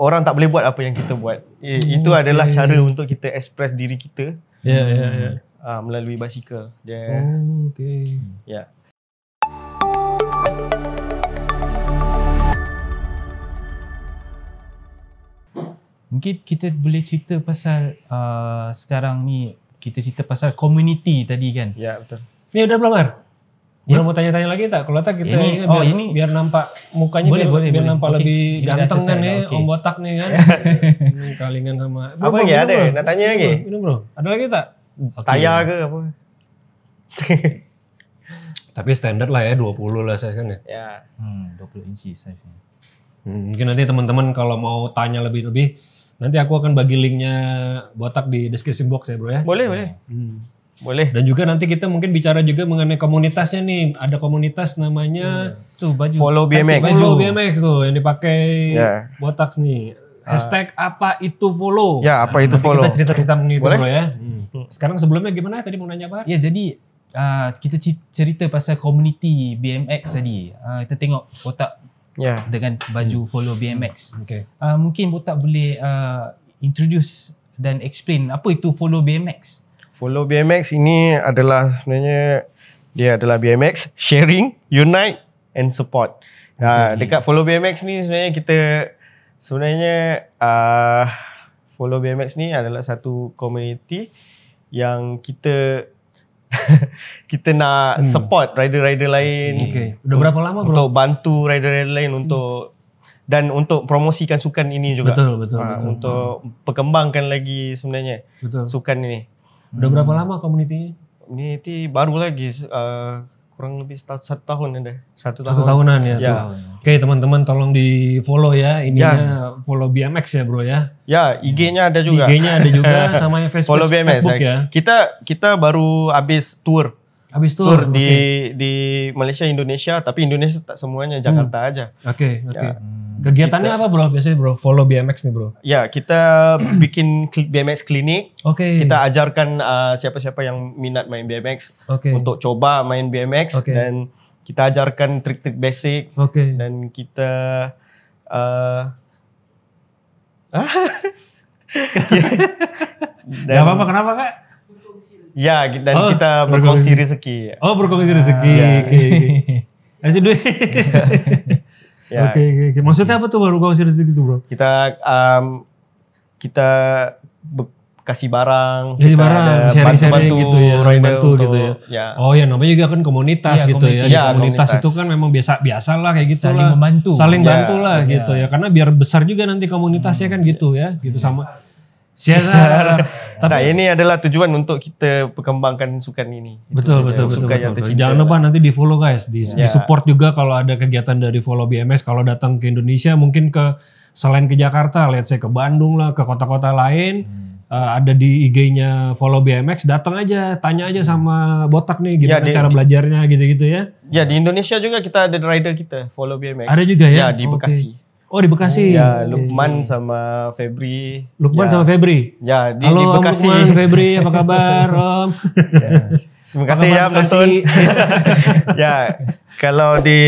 orang tak boleh buat apa yang kita buat. Eh, oh, itu okay. adalah hmm. cara untuk kita express diri kita. Ya ya ya. Hmm. Ah, melalui basikal. Dia ya. yeah. Oh okey. Yeah. Mungkin kita boleh cerita pasal uh, sekarang ni kita cerita pasal community tadi kan. Ya yeah, betul. Ni ya, pelamar. Iya. Belum mau tanya-tanya lagi tak? Kalau tak kita ini, ya, oh, biar, ini biar nampak mukanya boleh, biar, boleh, biar boleh. nampak okay. lebih ganteng kan nih, ya, okay. om botak nih kan. [laughs] ini kalingan sama. Bro, apa lagi ada? Nak tanya lagi? Ini bro, ada lagi tak? Okay. Taya ke apa? [laughs] Tapi standar lah ya 20 lah size kan ya. Ya. Hmm, 20 inci size-nya. Hmm, mungkin nanti teman-teman kalau mau tanya lebih-lebih nanti aku akan bagi linknya botak di description box ya bro ya. Boleh, boleh. Hmm. Boleh. Dan juga nanti kita mungkin bicara juga mengenai komunitasnya nih. Ada komunitas namanya hmm. tuh baju Follow BMX. Baju. BMX tuh yang dipakai yeah. botak nih. Ah. Hashtag uh. apa itu follow? Ya, apa itu nanti follow? Kita cerita-cerita mengenai itu, Bro ya. Hmm. Sekarang sebelumnya gimana tadi mau nanya apa? Ya, jadi uh, kita cerita pasal community BMX tadi. Uh, kita tengok botak yeah. dengan baju hmm. Follow BMX. Okay. Uh, mungkin botak boleh uh, introduce dan explain apa itu Follow BMX. Follow BMX ini adalah sebenarnya dia adalah BMX sharing, unite and support. Ha, dekat Follow BMX ni sebenarnya kita sebenarnya uh, Follow BMX ni adalah satu community yang kita [laughs] kita nak hmm. support rider-rider lain. Okay. Okay. Untuk, berapa lama bro? Untuk bantu rider-rider lain untuk hmm. dan untuk promosikan sukan ini juga. Betul betul. Uh, betul untuk betul. perkembangkan lagi sebenarnya betul. sukan ini. Udah hmm. berapa lama community komunitinya? Community baru lagi uh, kurang lebih satu, satu tahun ya deh. Satu, tahun. tahunan ya. ya. Tuh. Oke teman-teman tolong di follow ya. Ininya ya. follow BMX ya bro ya. Ya IG-nya ada juga. IG-nya ada juga [laughs] sama yang Facebook, follow BMX, Facebook ya. Kita kita baru habis tour. Habis tour, tour di okay. di Malaysia Indonesia tapi Indonesia tak semuanya Jakarta hmm. aja. Oke okay, oke. Okay. Ya. Hmm. Kegiatannya kita, apa bro? Biasanya bro, follow BMX nih bro. Ya kita [clears throat] bikin BMX klinik. Oke. Okay. Kita ajarkan siapa uh, siapa-siapa yang minat main BMX okay. untuk coba main BMX okay. dan kita ajarkan trik-trik basic. Oke. Okay. Dan kita uh, [laughs] ya. dan, Gak apa-apa kenapa kak? Ya dan oh, kita berkongsi rezeki. Oh berkongsi rezeki. Ya. Oke. [laughs] duit. [laughs] Ya. Oke, okay, oke, maksudnya apa tuh baru kau rezeki rezeki bro? Kita um, kita kasih barang, kasih barang, sharing-sharing gitu ya, bantu gitu ya. ya. Oh ya namanya juga kan komunitas ya, gitu ya. ya komunitas, iya, itu kan memang biasa biasa lah kayak gitu saling lah. Membantu. Saling ya, bantu lah ya. gitu ya. Karena biar besar juga nanti komunitasnya hmm, kan gitu ya, gitu iya. sama Sisa Tapi, nah ini adalah tujuan untuk kita perkembangkan sukan ini. Betul Itu betul betul. betul, betul. Jangan lupa nanti di follow guys, di, yeah. di support juga kalau ada kegiatan dari follow BMS. Kalau datang ke Indonesia mungkin ke selain ke Jakarta, lihat saya ke Bandung lah, ke kota-kota lain. Hmm. Uh, ada di IG-nya follow BMX, datang aja, tanya aja sama botak nih gimana ya, di, cara belajarnya gitu-gitu ya. Ya di Indonesia juga kita ada rider kita follow BMX. Ada juga ya? Ya di Bekasi. Okay. Oh di Bekasi. Ya, iya, Lukman iya. sama Febri. Lukman ya. sama Febri. Ya, di, Halo, di Bekasi. Halo Lukman, Febri, apa kabar, [laughs] Om? ya. Terima kasih ya menonton. [laughs] ya, kalau di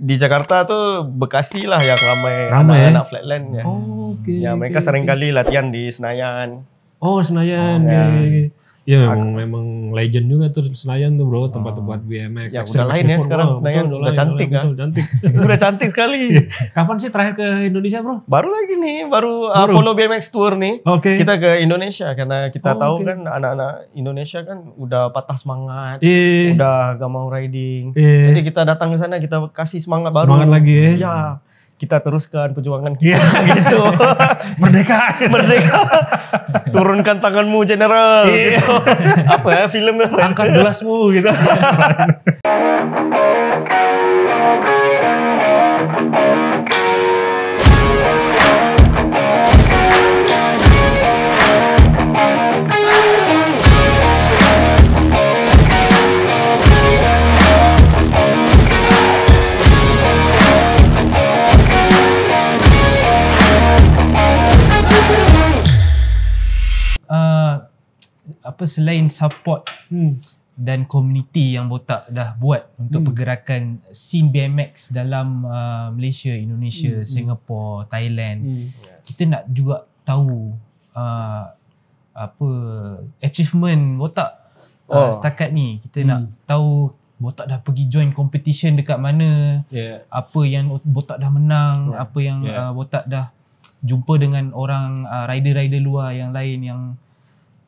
di Jakarta tuh Bekasi lah yang ramai, ramai anak, -anak ya? flatland ya. Oh, oke. Okay, ya, mereka okay, sering kali latihan di Senayan. Oh, Senayan. Oh, ya. Okay, iya, okay. Iya memang, memang legend juga tuh Senayan tuh bro tempat-tempat oh. BMX. Ya udah lain ya sekarang Senayan betul, udah, cantik kan. cantik. [laughs] udah cantik sekali. [laughs] Iya. Kapan sih terakhir ke Indonesia bro? Baru lagi nih, baru, uh, baru. Uh, follow BMX tour nih. Oke. Okay. Kita ke Indonesia karena kita oh, tahu okay. kan anak-anak Indonesia kan udah patah semangat, iya. udah gak mau riding. Iy. Jadi kita datang ke sana kita kasih semangat baru. Semangat lagi ya kita teruskan perjuangan kita iya, [laughs] gitu. [laughs] Merdeka. Merdeka. Turunkan tanganmu general yeah. gitu. Apa ya filmnya? Angkat gelasmu gitu. [laughs] apa selain support hmm. dan community yang botak dah buat untuk hmm. pergerakan scene BMX dalam uh, Malaysia, Indonesia, hmm. Singapore, Thailand. Hmm. Kita nak juga tahu uh, apa achievement botak uh, oh. setakat ni. Kita hmm. nak tahu botak dah pergi join competition dekat mana? Yeah. Apa yang botak dah menang, yeah. apa yang yeah. uh, botak dah jumpa dengan orang uh, rider-rider luar yang lain yang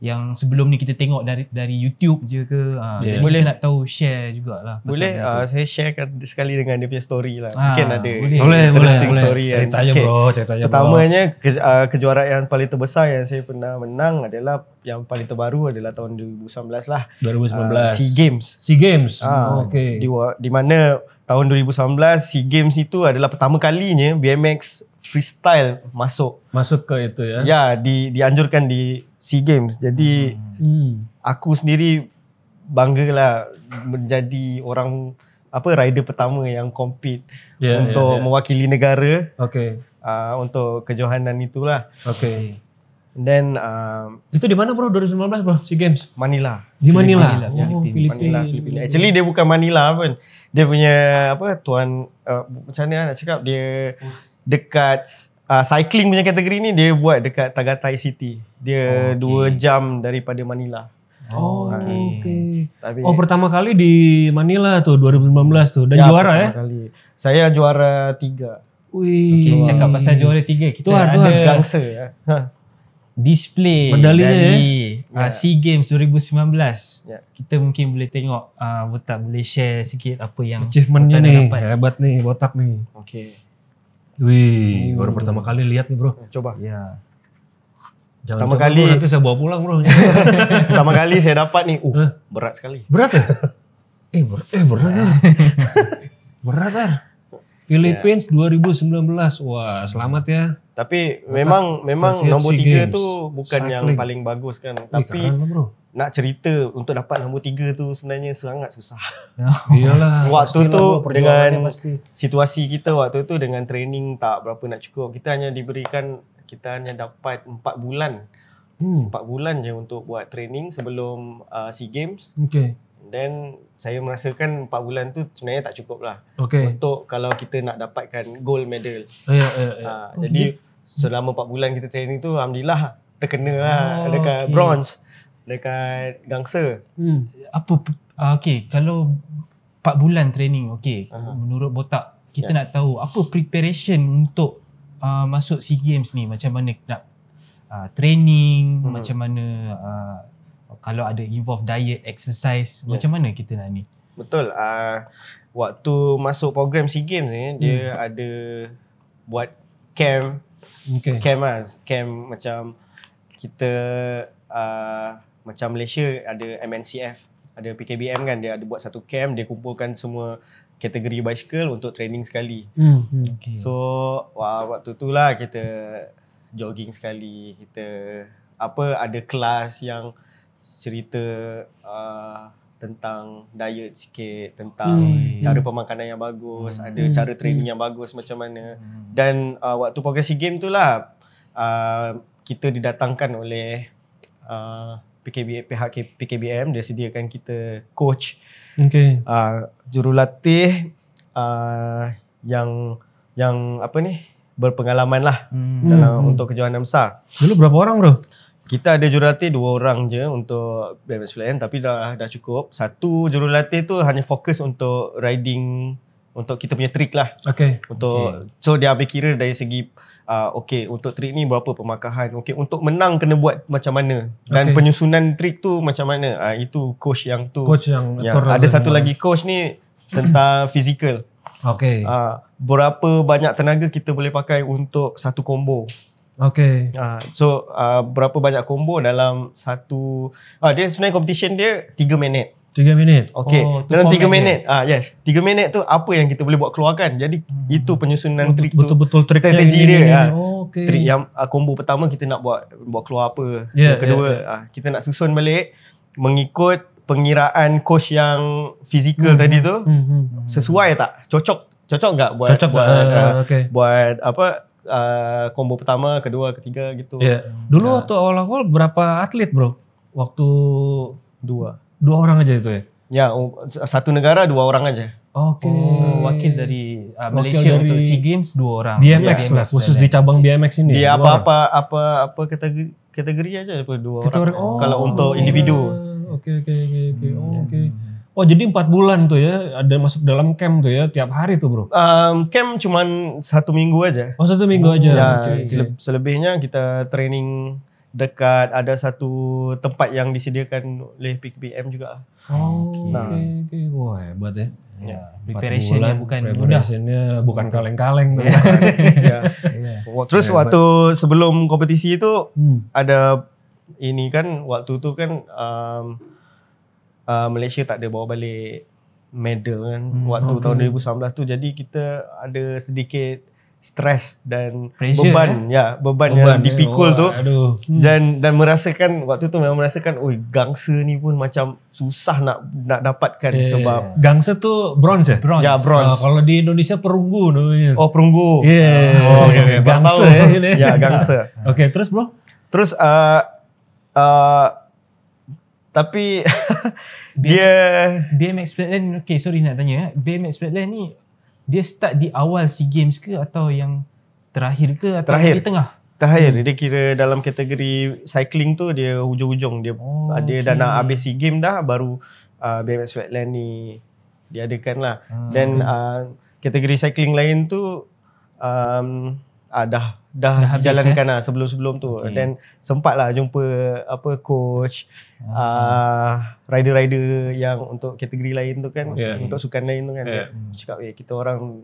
yang sebelum ni kita tengok dari dari YouTube je ke uh, yeah. boleh nak tahu share jugalah boleh uh, saya share sekali dengan dia punya story lah ha, mungkin ada boleh boleh, boleh story cerita aja okay. bro cerita aja pertamanya Ke, uh, kejuaraan yang paling terbesar yang saya pernah menang adalah yang paling terbaru adalah tahun 2019 lah 2019 uh, SEA Games SEA Games uh, oh, okey di, di mana tahun 2019 SEA Games itu adalah pertama kalinya BMX freestyle masuk masuk ke itu ya ya di dianjurkan di SEA Games. Jadi hmm. aku sendiri banggalah menjadi orang apa rider pertama yang compete yeah, untuk yeah, yeah. mewakili negara. Okay. Uh, untuk kejohanan itulah. Okay. And then uh, itu di mana bro 2019 bro SEA Games? Manila. Di Manila. Oh, Manila, Filipin. Oh, Manila, Filipin. Actually dia bukan Manila pun. Dia punya apa tuan uh, macam mana nak cakap dia dekat uh, cycling punya kategori ni dia buat dekat Tagatai City. Dia 2 okay. jam daripada Manila. Oh, okey. Ah, okay. Oh, pertama kali di Manila tu 2019 tu dan ya, juara eh. Kali. Saya juara 3. Wih, okay, cakap pasal juara tiga kita tuar, ada tuar. gangsa ya. Ha. Display Medali dari eh? ya. uh, SEA Games 2019. Ya. Kita mungkin boleh tengok uh, botak boleh share sikit apa yang achievement ni. Hebat ni botak ni. Okey. Wih, baru pertama kali lihat nih bro. Coba. Ya. Jangan pertama coba, kali bro, nanti saya bawa pulang bro. [laughs] pertama kali saya dapat nih, uh, huh? berat sekali. Berat ya? eh, ber eh berat. Ya? [laughs] berat kan? Philippines yeah. Ya. 2019. Wah, selamat ya. Tapi memang memang nomor tiga itu bukan Cycling. yang paling bagus kan. Tapi Ih, nak cerita untuk dapat nombor tiga tu sebenarnya sangat susah. Ya. [laughs] Iyalah. [laughs] waktu tu dengan situasi kita waktu tu dengan training tak berapa nak cukup. Kita hanya diberikan kita hanya dapat 4 bulan. Hmm. 4 bulan je untuk buat training sebelum uh, SEA Games. Okay. Then saya merasakan 4 bulan tu sebenarnya tak cukup lah. Okay. Untuk kalau kita nak dapatkan gold medal. Ya, ya, ya. Ah, oh, jadi selama 4 bulan kita training tu Alhamdulillah terkena lah oh, dekat okay. bronze dekat gangsa. Hmm. Apa uh, okey kalau 4 bulan training okey uh-huh. menurut botak kita yeah. nak tahu apa preparation untuk uh, masuk SEA Games ni macam mana nak uh, training hmm. macam mana uh, kalau ada involve diet exercise yeah. macam mana kita nak ni. Betul uh, waktu masuk program SEA Games ni hmm. dia ada buat camp okay. camp lah. camp macam kita uh, macam Malaysia ada MNCF ada PKBM kan dia ada buat satu camp dia kumpulkan semua kategori bicycle untuk training sekali. Hmm. hmm okay. So waktu tu lah kita jogging sekali kita apa ada kelas yang cerita uh, tentang diet sikit tentang hmm. cara pemakanan yang bagus hmm. ada cara training yang bagus macam mana hmm. dan uh, waktu progressive game tu lah uh, kita didatangkan oleh uh, PKB pihak PKBM dia sediakan kita coach okey uh, jurulatih uh, yang yang apa ni berpengalaman lah hmm. dalam hmm. untuk kejohanan besar. Dulu berapa orang bro? Kita ada jurulatih dua orang je untuk BMX Flatland tapi dah dah cukup. Satu jurulatih tu hanya fokus untuk riding untuk kita punya trik lah. Okay. Untuk okay. so dia ambil kira dari segi uh, okay untuk trick ni berapa pemakaian. okay untuk menang kena buat macam mana dan okay. penyusunan trick tu macam mana uh, itu coach yang tu coach yang, yang ada satu lagi coach ni tentang physical [coughs] okay uh, berapa banyak tenaga kita boleh pakai untuk satu combo Okay. Uh, so uh, berapa banyak combo dalam satu uh, dia sebenarnya competition dia 3 minit. 3 minit. Okey. Oh, Dalam 3 minit. Ah yes. 3 minit tu apa yang kita boleh buat keluarkan. Jadi hmm. itu penyusunan betul, trik betul, tu. Betul-betul trik strategi dia. Ha. Oh, okay. Trik yang uh, combo pertama kita nak buat buat keluar apa. Yeah, yang ya, kedua, yeah, ya. yeah. Uh, kita nak susun balik mengikut pengiraan coach yang fizikal hmm. tadi tu. Hmm. hmm, hmm, hmm. Sesuai tak? Cocok cocok enggak buat cocok buat tak? Uh, uh, ah, okay. buat apa? Uh, combo pertama, kedua, ketiga gitu. Yeah. Dulu uh. waktu awal-awal berapa atlet, Bro? Waktu dua Dua orang aja itu ya? Ya, satu negara dua orang aja. Oke. Okay. Oh, wakil dari uh, Malaysia wakil dari untuk SEA Games dua orang. BMX, iya, lah, BMX khusus di cabang iya. BMX ini. Di apa-apa apa apa kategori kategori aja dua kategori, orang. Oh, Kalau untuk okay. individu. Oke oke oke oke. Hmm. Oke. Oh jadi empat bulan tuh ya ada masuk dalam camp tuh ya tiap hari tuh bro? Um, camp cuman satu minggu aja. Oh satu minggu aja. Ya okay, okay. selebihnya kita training dekat ada satu tempat yang disediakan oleh PKPM juga. Oh, okay, okay. Wah, hebat eh. ya. Ya, preparation bulan, bukan mudah. Preparationnya bukan kaleng-kaleng. Yeah. yeah. yeah. Terus yeah, waktu but... sebelum kompetisi itu hmm. ada ini kan waktu tu kan um, uh, Malaysia tak ada bawa balik medal kan hmm, waktu okay. tahun 2019 tu jadi kita ada sedikit stres dan Pressure, beban eh? ya beban, beban yang eh? dipikul eh, tu aduh. Hmm. dan dan merasakan waktu tu memang merasakan oi gangsa ni pun macam susah nak nak dapatkan eh, sebab gangsa tu bronze ya bronze. ya bronze. Uh, kalau di Indonesia perunggu namanya oh perunggu yeah. oh, okay, okay. gangsa ya ya gangsa [laughs] okey terus bro terus uh, uh, tapi [laughs] dia BMX Flatland okay sorry nak tanya BMX Flatland ni dia start di awal SEA Games ke atau yang terakhir ke atau terakhir. di tengah? Terakhir. Hmm. Dia kira dalam kategori cycling tu dia hujung-hujung. Dia, oh, ah, dia okay. dah nak habis SEA Games dah baru uh, ah, BMX Flatland ni diadakan lah. Hmm. Then uh, kategori cycling lain tu um, uh, dah dah, dah dijalankan habis, eh? lah sebelum-sebelum tu okay. Hmm. then sempat lah jumpa apa coach uh, uh, rider-rider yang untuk kategori lain tu kan okay. untuk sukan lain tu kan yeah. cakap eh kita orang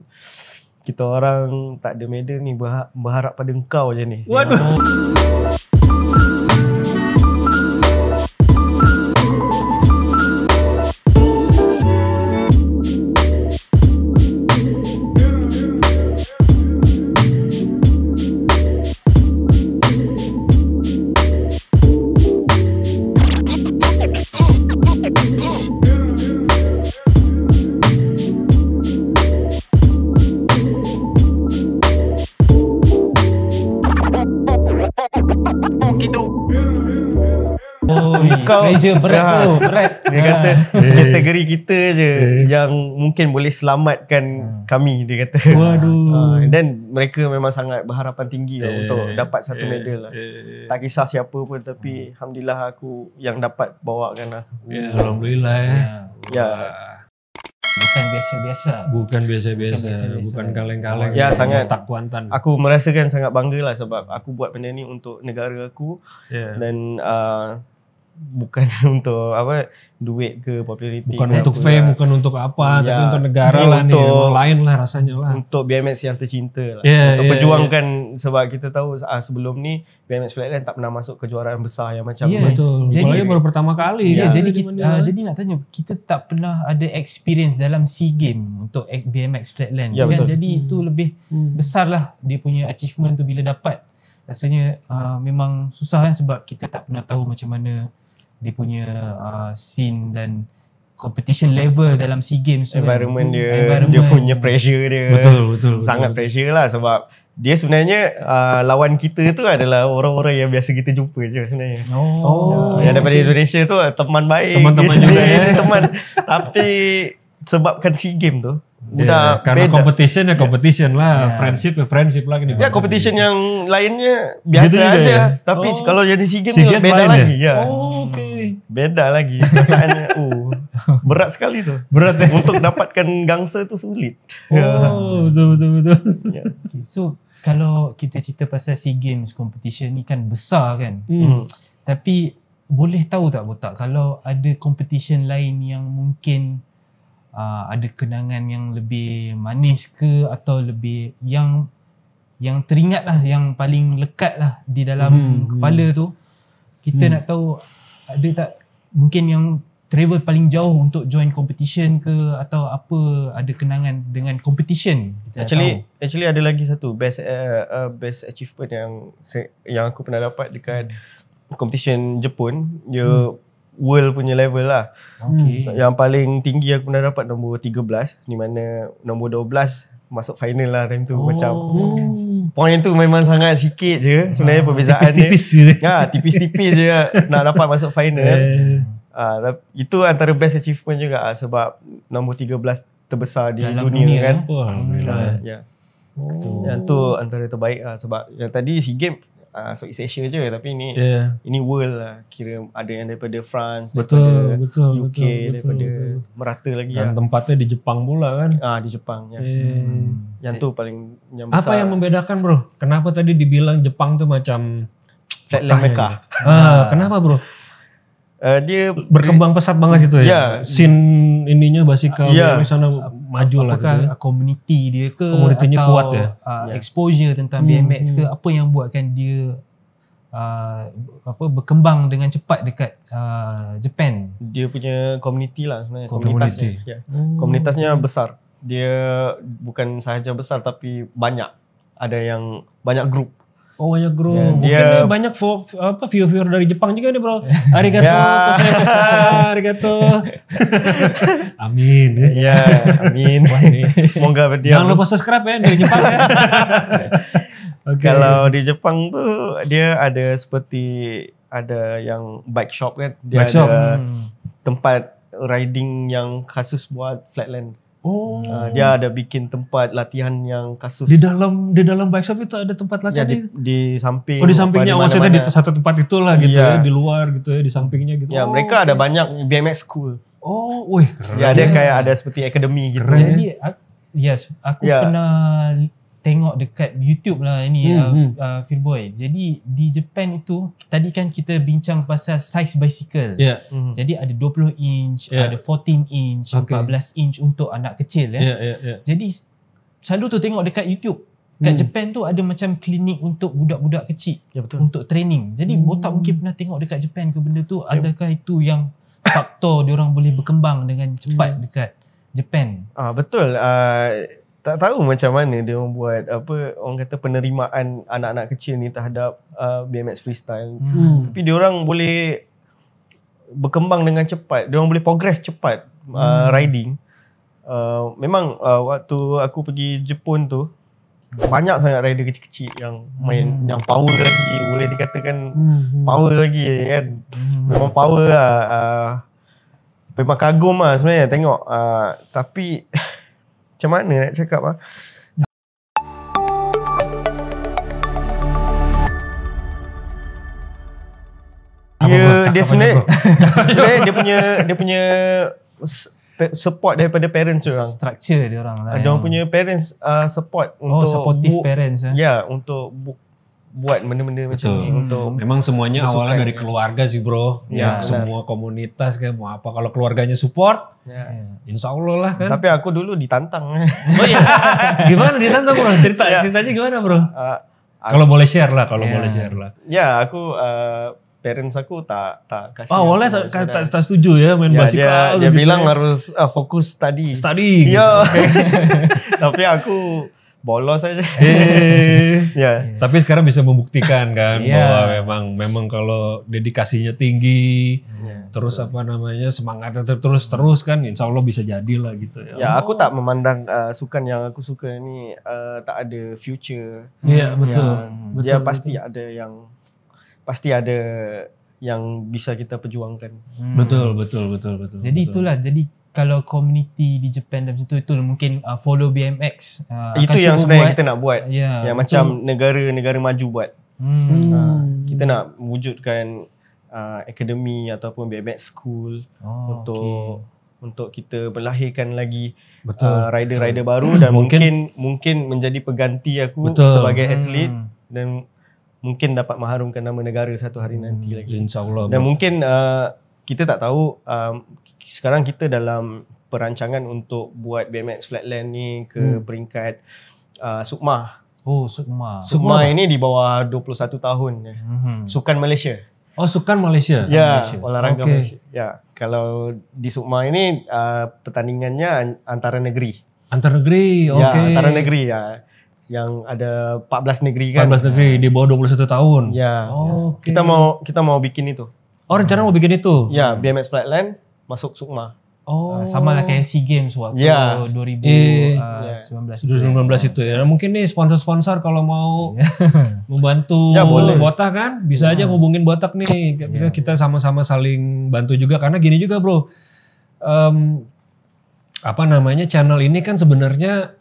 kita orang tak ada medal ni berharap pada engkau je ni waduh yeah. Manusia berat ah. tu Berat Dia kata ah. [laughs] Kategori kita je eh. Yang mungkin boleh selamatkan ah. Kami Dia kata Waduh Dan mereka memang sangat Berharapan tinggi lah eh, Untuk dapat satu eh, medal lah Tak kisah siapa pun Tapi hmm. Alhamdulillah aku Yang dapat bawakan lah Ya Alhamdulillah ya Ya Bukan biasa-biasa Bukan biasa-biasa Bukan kaleng-kaleng Ya sangat Tak kuantan Aku merasakan sangat bangga lah Sebab aku buat benda ni Untuk negara aku yeah. Dan uh, bukan [laughs] untuk apa duit ke populariti bukan untuk apa fame lah. bukan untuk apa ya, tapi untuk negara lah untuk, nih orang lain lah rasanya lah untuk BMX yang tercinta lah yeah, untuk yeah, perjuangkan yeah. sebab kita tahu ah, sebelum ni BMX Flatland tak pernah masuk kejuaraan besar yang macam yeah, betul jadi Malanya baru pertama kali yeah, ya, kan jadi kita, uh, jadi nak tanya kita tak pernah ada experience dalam SEA game untuk BMX Flatland yeah, kan? jadi hmm. itu lebih hmm. besar lah dia punya achievement tu bila dapat rasanya uh, memang susah kan sebab kita tak pernah tahu macam mana dia punya uh, scene dan competition level dalam SEA Games kan. environment dia environment. dia punya pressure dia betul betul sangat betul. pressure lah sebab dia sebenarnya uh, lawan kita tu adalah orang-orang yang biasa kita jumpa je sebenarnya. Oh. Yang daripada Indonesia tu teman baik. Teman-teman juga. Ya. Teman. Tapi sebabkan si game tu Yeah, dah ya. karena beda. competition ya, ya. competition yeah. lah, yeah. friendship ya friendship lah. Yeah, ya competition ini. yang lainnya biasa gitu aja. Ya? Tapi oh. kalau jadi si game, game beda lagi. Ya. ya. Oh, okay. Beda lagi perasaannya. [laughs] uh, berat sekali tuh. Berat deh. Untuk dapatkan gangsa itu sulit. Oh, betul betul betul. Yeah. Okay. So kalau kita cerita pasal si games competition ni kan besar kan. Hmm. hmm. Tapi boleh tahu tak botak kalau ada competition lain yang mungkin Uh, ada kenangan yang lebih manis ke atau lebih yang yang teringat lah yang paling lekat lah di dalam hmm, hmm. kepala hmm. tu kita hmm. nak tahu ada tak mungkin yang travel paling jauh untuk join competition ke atau apa ada kenangan dengan competition kita actually actually ada lagi satu best uh, uh, best achievement yang yang aku pernah dapat dekat hmm. competition Jepun dia hmm world punya level lah. Okay. Hmm. Yang paling tinggi aku pernah dapat nombor 13. Di mana nombor 12 masuk final lah time tu. Oh. Macam point tu memang sangat sikit je. Sebenarnya ha, perbezaan tipis-tipis dia. Tipis-tipis je. Ha, tipis-tipis je [laughs] nak dapat masuk final. Yeah. Eh. Ha, itu antara best achievement juga lah sebab nombor 13 terbesar di dunia, dunia kan. Eh. Ah, alhamdulillah. Ya. Oh. Yang tu antara terbaik lah sebab yang tadi SEA Games uh, ah, Southeast Asia je tapi ni yeah. ini world lah kira ada yang daripada France betul, daripada betul, UK betul, daripada betul. merata lagi dan lah. tempatnya di Jepang pula kan ah di Jepang ya. Hmm. yang tu paling yang besar apa yang membedakan bro kenapa tadi dibilang Jepang tu macam Flatland Mecca ah, kenapa bro uh, dia berkembang di, pesat banget itu ya. Yeah, scene ininya basikal ya. yeah. sana maju lah gitu. Ya? Community dia ke atau kuat ya? Ah, ya. exposure tentang hmm, BMX ke hmm. apa yang buatkan dia Uh, apa berkembang dengan cepat dekat uh, Japan. Dia punya community lah sebenarnya komunitasnya. Ya. Yeah. Oh. Hmm. Komunitasnya besar. Dia bukan sahaja besar tapi banyak. Ada yang banyak grup. Hmm. Oh banyak grup, ya, mungkin dia, banyak vo, apa viewer dari Jepang juga nih bro. [laughs] Arigato, ya. arigato. [laughs] amin. Ya, ya amin. Semoga dia. Jangan lupa subscribe ya dari Jepang ya. [laughs] okay. Kalau di Jepang tuh dia ada seperti ada yang bike shop kan, dia bike ada shop. Hmm. tempat riding yang khusus buat flatland. Oh. Uh, dia ada bikin tempat latihan yang kasus. Di dalam di dalam bike shop itu ada tempat ya, latihan ya, di, di samping. Oh di sampingnya maksudnya di satu tempat itulah gitu iya. ya di luar gitu ya di sampingnya gitu. Ya oh, mereka okay. ada banyak BMX school. Oh, wih ya, keren. Ya ada kayak ada seperti akademi gitu. Keren, Jadi yes, ya, aku ya. pernah tengok dekat YouTube lah ini Firboy. Hmm, uh, hmm. uh, Jadi di Jepun itu tadi kan kita bincang pasal size bicycle. Yeah. Hmm. Jadi ada 20 inch, yeah. ada 14 inch, okay. 14 inch untuk anak kecil ya. Yeah, yeah, yeah. Jadi selalu tu tengok dekat YouTube Kat hmm. Japan tu ada macam klinik untuk budak-budak kecil ya, betul. untuk training. Jadi hmm. botak mungkin pernah tengok dekat Japan ke benda tu ya. adakah ya. itu yang faktor dia orang boleh berkembang dengan cepat hmm. dekat Japan? Ah betul. Uh, tak tahu macam mana dia orang buat apa orang kata penerimaan anak-anak kecil ni terhadap uh, BMX freestyle. Hmm. Tapi dia orang boleh berkembang dengan cepat. Dia orang boleh progress cepat uh, hmm. uh, riding. Uh, memang uh, waktu aku pergi Jepun tu banyak sangat rider kecil-kecil yang main hmm. yang power lagi boleh dikatakan hmm. power lagi kan. Hmm. Memang power lah. Uh, memang kagum lah sebenarnya tengok uh, tapi [laughs] macam mana nak cakap ah dia dia [laughs] sebenarnya dia, punya dia punya support daripada parents dia orang structure dia orang lah ah, dia orang kan? punya parents uh, support oh, untuk supportive bu- parents eh? ya yeah, untuk bu- buat benda-benda macam ni untuk hmm. memang semuanya bersukai. awalnya dari ya. keluarga sih bro ya, ya semua komunitas kayak mau apa kalau keluarganya support ya. insya Allah lah kan tapi aku dulu ditantang [laughs] oh iya gimana ditantang bro cerita ya. ceritanya gimana bro uh, kalau boleh share lah kalau ya. boleh share lah ya aku uh, parents aku tak tak kasih. Oh, awalnya tak, tak, setuju ya main ya, basikal. Dia, dia gitu bilang ya. harus uh, fokus tadi. Tadi. Iya. Okay. [laughs] Tapi aku bolos aja. Hey. Eh. [laughs] ya. Tapi sekarang bisa membuktikan kan yeah. bahwa memang memang kalau dedikasinya tinggi, yeah, terus betul. apa namanya semangatnya terus terus kan, insya Allah bisa jadi lah gitu. Ya, ya aku tak memandang uh, sukan yang aku suka ini uh, eh, tak ada future. Iya yeah, betul. betul. Dia pasti betul. ada yang pasti ada yang bisa kita perjuangkan. Hmm. Betul betul betul betul. Jadi betul. itulah jadi kalau community di Japan dan macam tu itu mungkin uh, follow BMX uh, itu yang sebenarnya buat. kita nak buat yeah. yang macam negara-negara maju buat hmm. uh, kita nak wujudkan uh, akademi ataupun BMX school oh, untuk okay. untuk kita melahirkan lagi Betul. Uh, rider-rider baru dan mungkin, mungkin mungkin menjadi peganti aku Betul. sebagai hmm. atlet dan mungkin dapat mengharumkan nama negara satu hari nanti hmm. lagi insyaallah dan mungkin uh, kita tak tahu um, sekarang kita dalam perancangan untuk buat BMX Flatland ni ke hmm. peringkat uh, Sukma. Oh, Sukma. Sukma ini di bawah 21 tahun. Hmm. Sukan Malaysia. Oh, Sukan Malaysia. Ya, Malaysia. olahraga okay. Malaysia. Ya, kalau di Sukma ini uh, pertandingannya antara negeri. Antara negeri, ya, okey. Ya, antara negeri ya. Yang ada 14 negeri kan. 14 negeri di bawah 21 tahun. Ya. Oh, okay. Kita mau kita mau bikin itu. Oh rencana mau bikin itu? Ya BMX Flatland masuk Sukma. Oh. Uh, sama lah kayak SEA Games waktu yeah. 2019 yeah. 2019 itu ya. ya. Nah, mungkin nih sponsor-sponsor kalau mau [laughs] membantu ya, boleh. Botak kan bisa ya. aja ngubungin Botak nih. Ya. Kita sama-sama saling bantu juga karena gini juga, Bro. Um, apa namanya channel ini kan sebenarnya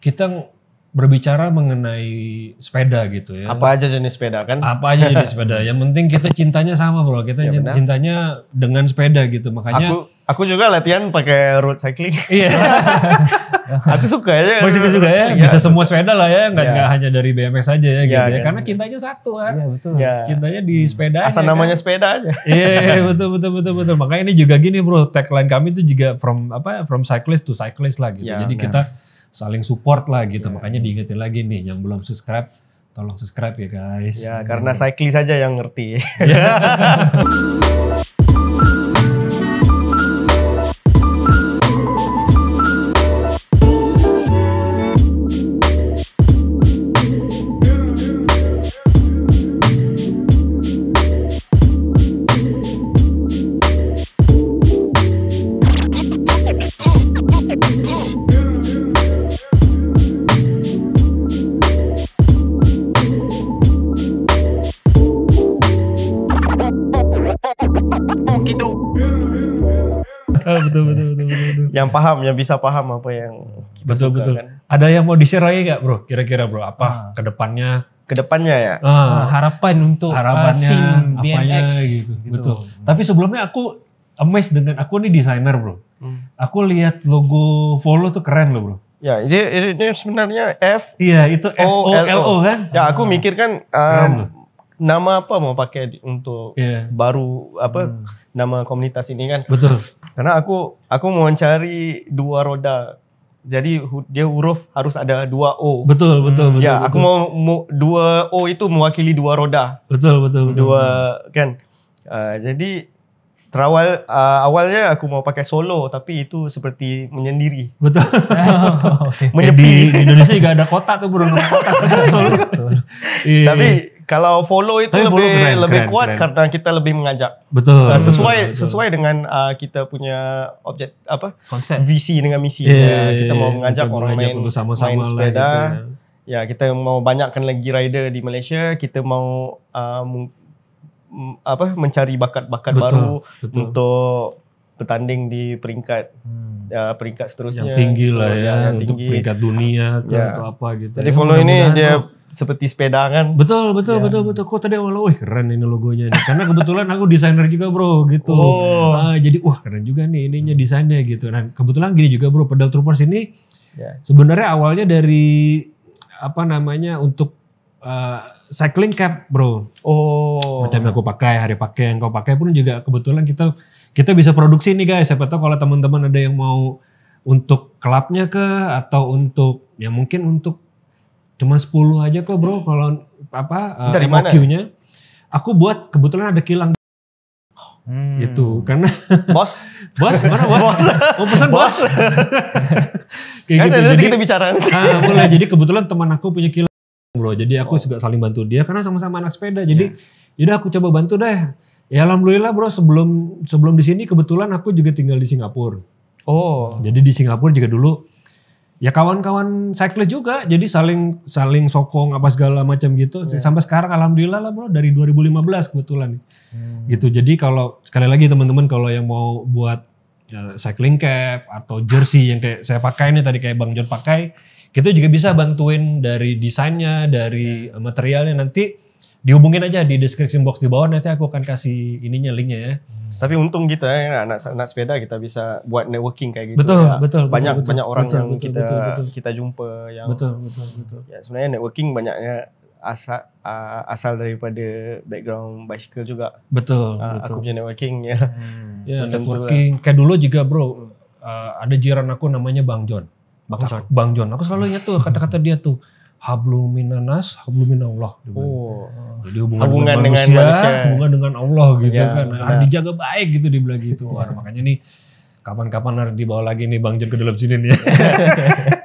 kita berbicara mengenai sepeda gitu ya. Apa aja jenis sepeda kan? Apa aja jenis sepeda. Yang penting kita cintanya sama bro. Kita ya cintanya dengan sepeda gitu. Makanya aku aku juga latihan pakai road cycling. Iya. [laughs] aku suka ya. Aku oh, suka juga ya. Bisa ya. semua sepeda lah ya. Enggak ya. hanya dari BMX aja ya, gitu iya, ya gitu ya. ya. Karena cintanya satu kan. Iya betul. Ya. Cintanya di hmm. sepeda. Asal kan. namanya kan. sepeda aja. Iya, iya, iya. [laughs] betul betul betul betul. Makanya ini juga gini bro. Tagline kami itu juga from apa from cyclist to cyclist lah gitu. Jadi kita saling support lah gitu. Yeah. Makanya diingetin lagi nih yang belum subscribe, tolong subscribe ya guys. Ya, yeah, karena cyclist saja yang ngerti. [laughs] Yeah. [laughs] yang paham, yang bisa paham apa yang kita betul, suka, betul. Kan? Ada yang mau di-share lagi gak bro? Kira-kira bro apa ah. kedepannya? Kedepannya ya? Ah. ah, harapan untuk harapannya, uh, apanya, gitu, gitu. Betul. Hmm. Tapi sebelumnya aku amazed dengan aku nih desainer bro. Hmm. Aku lihat logo Volo tuh keren loh bro. Ya, ini, ini sebenarnya F. Iya, itu F O L O kan? Ya, aku ah. mikir kan um, nama apa mau pakai untuk yeah. baru apa hmm nama komunitas ini kan. Betul. Karena aku aku mau mencari dua roda. Jadi dia huruf harus ada dua O. Betul betul hmm. betul. Ya betul. aku mau, mau dua O itu mewakili dua roda. Betul betul. betul dua betul. kan. Uh, jadi terawal uh, awalnya aku mau pakai solo tapi itu seperti menyendiri. Betul. oh, [laughs] [laughs] okay. Menyepi. Eh, di, di Indonesia juga ada kota tuh bro, [laughs] solo. solo. Tapi kalau follow itu Tapi lebih keren, lebih keren, kuat keren. karena kita lebih mengajak. Betul. Uh, sesuai betul, betul. sesuai dengan uh, kita punya objek apa? Konsep. Visi dengan misi. Yeah, ya. Kita yeah, mau mengajak kita orang main sama-sama main lah sepeda. Lah gitu, ya. ya kita mau banyakkan lagi rider di Malaysia. Kita mau uh, apa? Mencari bakat-bakat baru betul. untuk bertanding di peringkat hmm. ya, peringkat seterusnya yang tinggi lah ya, ya tinggi. untuk peringkat dunia ya. atau apa gitu jadi ya. follow ya, ini dia seperti sepeda kan Betul, betul, ya. betul, betul. Kok tadi awal wah keren ini logonya nih. Karena kebetulan aku desainer juga, Bro, gitu. Oh. nah, jadi wah keren juga nih ininya desainnya gitu. Nah, kebetulan gini juga, Bro, Pedal Troopers ini ya. sebenarnya awalnya dari apa namanya untuk uh, cycling cap, Bro. Oh. Macam yang aku pakai, hari pakai yang kau pakai pun juga kebetulan kita kita bisa produksi nih, guys. Siapa tahu kalau teman-teman ada yang mau untuk klubnya ke atau untuk ya mungkin untuk Cuma 10 aja kok bro kalau apa eh, Dari uh, mana? Aku buat kebetulan ada kilang Hmm. Gitu karena [laughs] bos, bos mana bos? bos. Oh pesan bos. bos. [laughs] Kayak kan gitu. Jadi kita bicara. mulai [laughs] ah, jadi kebetulan teman aku punya kilang bro. Jadi aku oh. juga saling bantu dia karena sama-sama anak sepeda. Jadi yeah. udah aku coba bantu deh. Ya alhamdulillah bro sebelum sebelum di sini kebetulan aku juga tinggal di Singapura. Oh. Jadi di Singapura juga dulu ya kawan-kawan cyclist juga jadi saling saling sokong apa segala macam gitu yeah. sampai sekarang alhamdulillah lah bro dari 2015 kebetulan hmm. gitu jadi kalau sekali lagi teman-teman kalau yang mau buat ya, cycling cap atau jersey yang kayak saya pakai ini tadi kayak Bang John pakai kita juga bisa bantuin dari desainnya dari yeah. materialnya nanti dihubungin aja di description box di bawah nanti aku akan kasih ininya linknya ya. Hmm. Tapi untung kita gitu ya, ya anak anak sepeda kita bisa buat networking kayak gitu. Betul ya. betul. Banyak betul, banyak orang betul, yang betul, kita betul, betul. kita jumpa yang. Betul betul betul. Ya sebenarnya networking banyaknya asal uh, asal daripada background bicycle juga. Betul. Uh, betul. Aku punya networking ya. Hmm. Ya networking. Kayak dulu juga bro uh, ada jiran aku namanya Bang John. Bang John. Bang John. Aku selalu ingat tuh kata-kata dia tuh habluminanas habluminallah. Oh. dia hubungan, hubungan dengan, manusia, dengan manusia, hubungan dengan Allah gitu ya, kan. Ya. Harus dijaga baik gitu di bilang gitu. Makanya nih kapan-kapan harus dibawa lagi nih Bang Jun ke dalam sini nih. [laughs]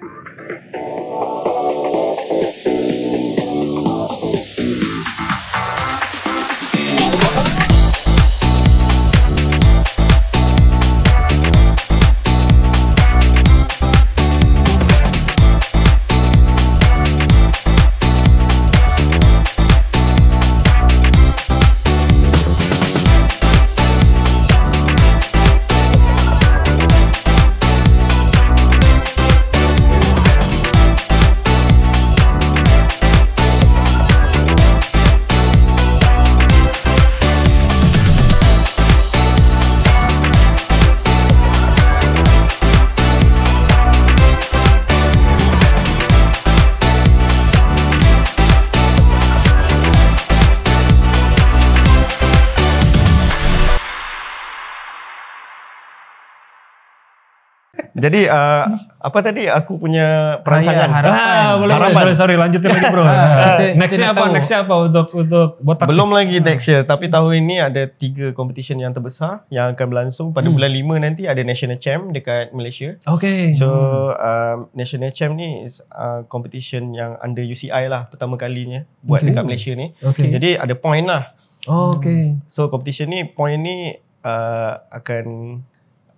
jadi uh, apa tadi aku punya perancangan Ayah, ya, harapan. Ah, harapan. Sorry, sorry lanjutin lagi bro. [laughs] Ah, nextnya apa? Nextnya apa untuk untuk botak? Belum lagi ah. next year, tapi tahun ini ada tiga competition yang terbesar yang akan berlangsung pada hmm. bulan lima nanti ada national champ dekat Malaysia. Okay. So hmm. Um, national champ ni is uh, competition yang under UCI lah pertama kalinya buat okay. dekat Malaysia ni. Okay. Jadi ada point lah. Oh, okay. Hmm. So competition ni point ni uh, akan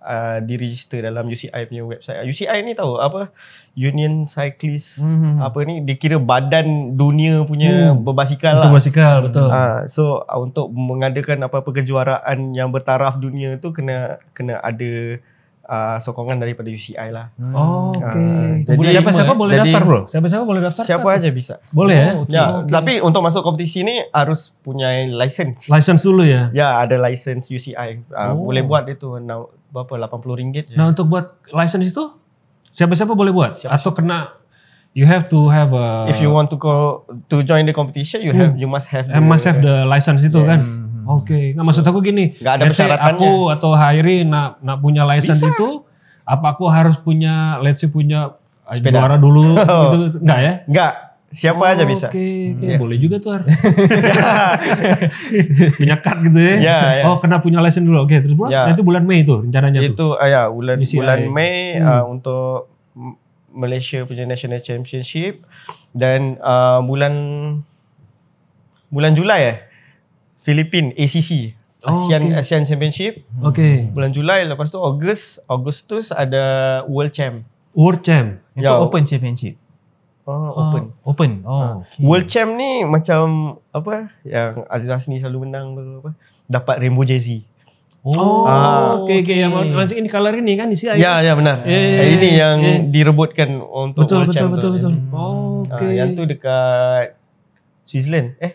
Uh, Di register dalam UCI punya website. UCI uh, ni tahu apa Union Cyclist mm-hmm. apa ni dikira badan dunia punya mm. berbasikal lah. Berbasikal betul. Uh, so uh, untuk mengadakan apa-apa kejuaraan yang bertaraf dunia tu kena kena ada Uh, sokongan daripada UCI lah. Hmm. Ah, oh, okay. Uh, jadi siapa siapa boleh jadi, daftar bro? Siapa siapa boleh daftar? Siapa tak? aja bisa. Boleh eh? oh, ya? Okay, ya. Okay. Tapi untuk masuk kompetisi ni harus punya license. License dulu ya? Ya, ada license UCI. Uh, ah, oh. Boleh buat itu. Now, berapa 80 ringgit. Nah, ya. Nah, untuk buat license itu siapa-siapa boleh buat siapa -siapa. atau kena you have to have a if you want to go to join the competition you have hmm. you must have the, must have the license itu yes. kan mm-hmm. oke okay. nah maksud aku gini nggak ada persyaratannya aku atau Hairi nak nak punya license Bisa. itu apa aku harus punya let's say punya uh, Sepeda. juara dulu [laughs] gitu nggak ya nggak siapa oh, aja bisa. Oke, okay, okay. hmm, boleh juga tuh. kart [laughs] [laughs] gitu ya. ya, ya. Oh, kena punya lesen dulu. Oke, okay, terus bulan ya. nah, itu bulan Mei itu rencananya itu, tuh. Itu uh, ya bulan UCI. bulan Mei hmm. uh, untuk Malaysia punya national championship dan uh, bulan bulan Julai eh Filipin ACC ASEAN oh, okay. ASEAN Championship. Okay. Bulan Julai lepas tu Ogos Agustus ada World Champ. World Champ. Itu ya. Open Championship. Oh, oh, open. Uh, open. Oh, uh, okay. World Champ ni macam apa yang Azizah Hasni selalu menang tu apa? Dapat Rainbow Jersey. Oh, ah, okay, okay. Yang okay. ini kalau ini kan isi air. Ya, ya benar. Yeah, yeah, eh, ini eh, yang yeah. direbutkan untuk betul, macam betul, betul, betul, betul. Oh, okay. Ah, yang tu dekat Switzerland. Eh,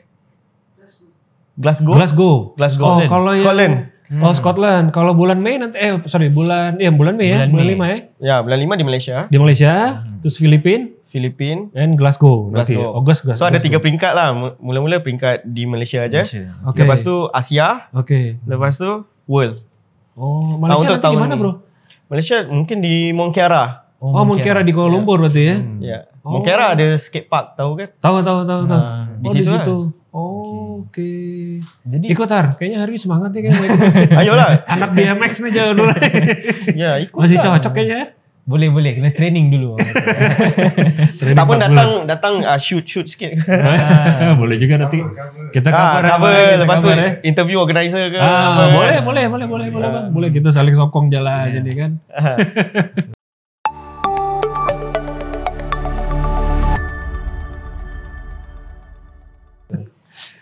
Glasgow. Glasgow. Glasgow. Scotland. Oh, kalau Scotland. Yang, oh, hmm. Scotland. Kalau bulan Mei nanti, eh, sorry, bulan, ya bulan Mei ya, bulan, bulan Mei. 5 ya. Ya, bulan lima di Malaysia. Di Malaysia, hmm. terus Filipina. Filipina dan Glasgow. Glasgow. Okay. Oh, August, Glasgow. So ada tiga peringkat lah. Mula-mula peringkat di Malaysia aja. Malaysia. Okay. Lepas tu Asia. Okay. Lepas tu World. Oh, Malaysia nah, untuk di mana, Bro? Malaysia mungkin di Mongkiara. Oh, oh Mongkiara di Kuala ya. Lumpur yeah. berarti ya. Hmm. Yeah. Oh. Mongkiara ada skate park tahu kan? Tahu tahu tahu tahu. Nah, oh, di oh, situ. Di situ. Kan? oke. Okay. Jadi ikut tar. Kayaknya hari ini semangat ya nih kayaknya. [laughs] Ayolah. Anak BMX nih jauh dulu. [laughs] ya, ikut. Masih cocok kayaknya. Ya? Boleh boleh kena training dulu. [laughs] training tak pun datang bulan. datang uh, shoot shoot sikit. [laughs] Ah, boleh juga nanti kita cover, ah, cover, cover lepas cover, tu eh. interview organizer ke. Ah, apa, boleh, kan? boleh boleh boleh boleh ah. boleh bang. Boleh kita saling sokong jelah yeah. jadi kan.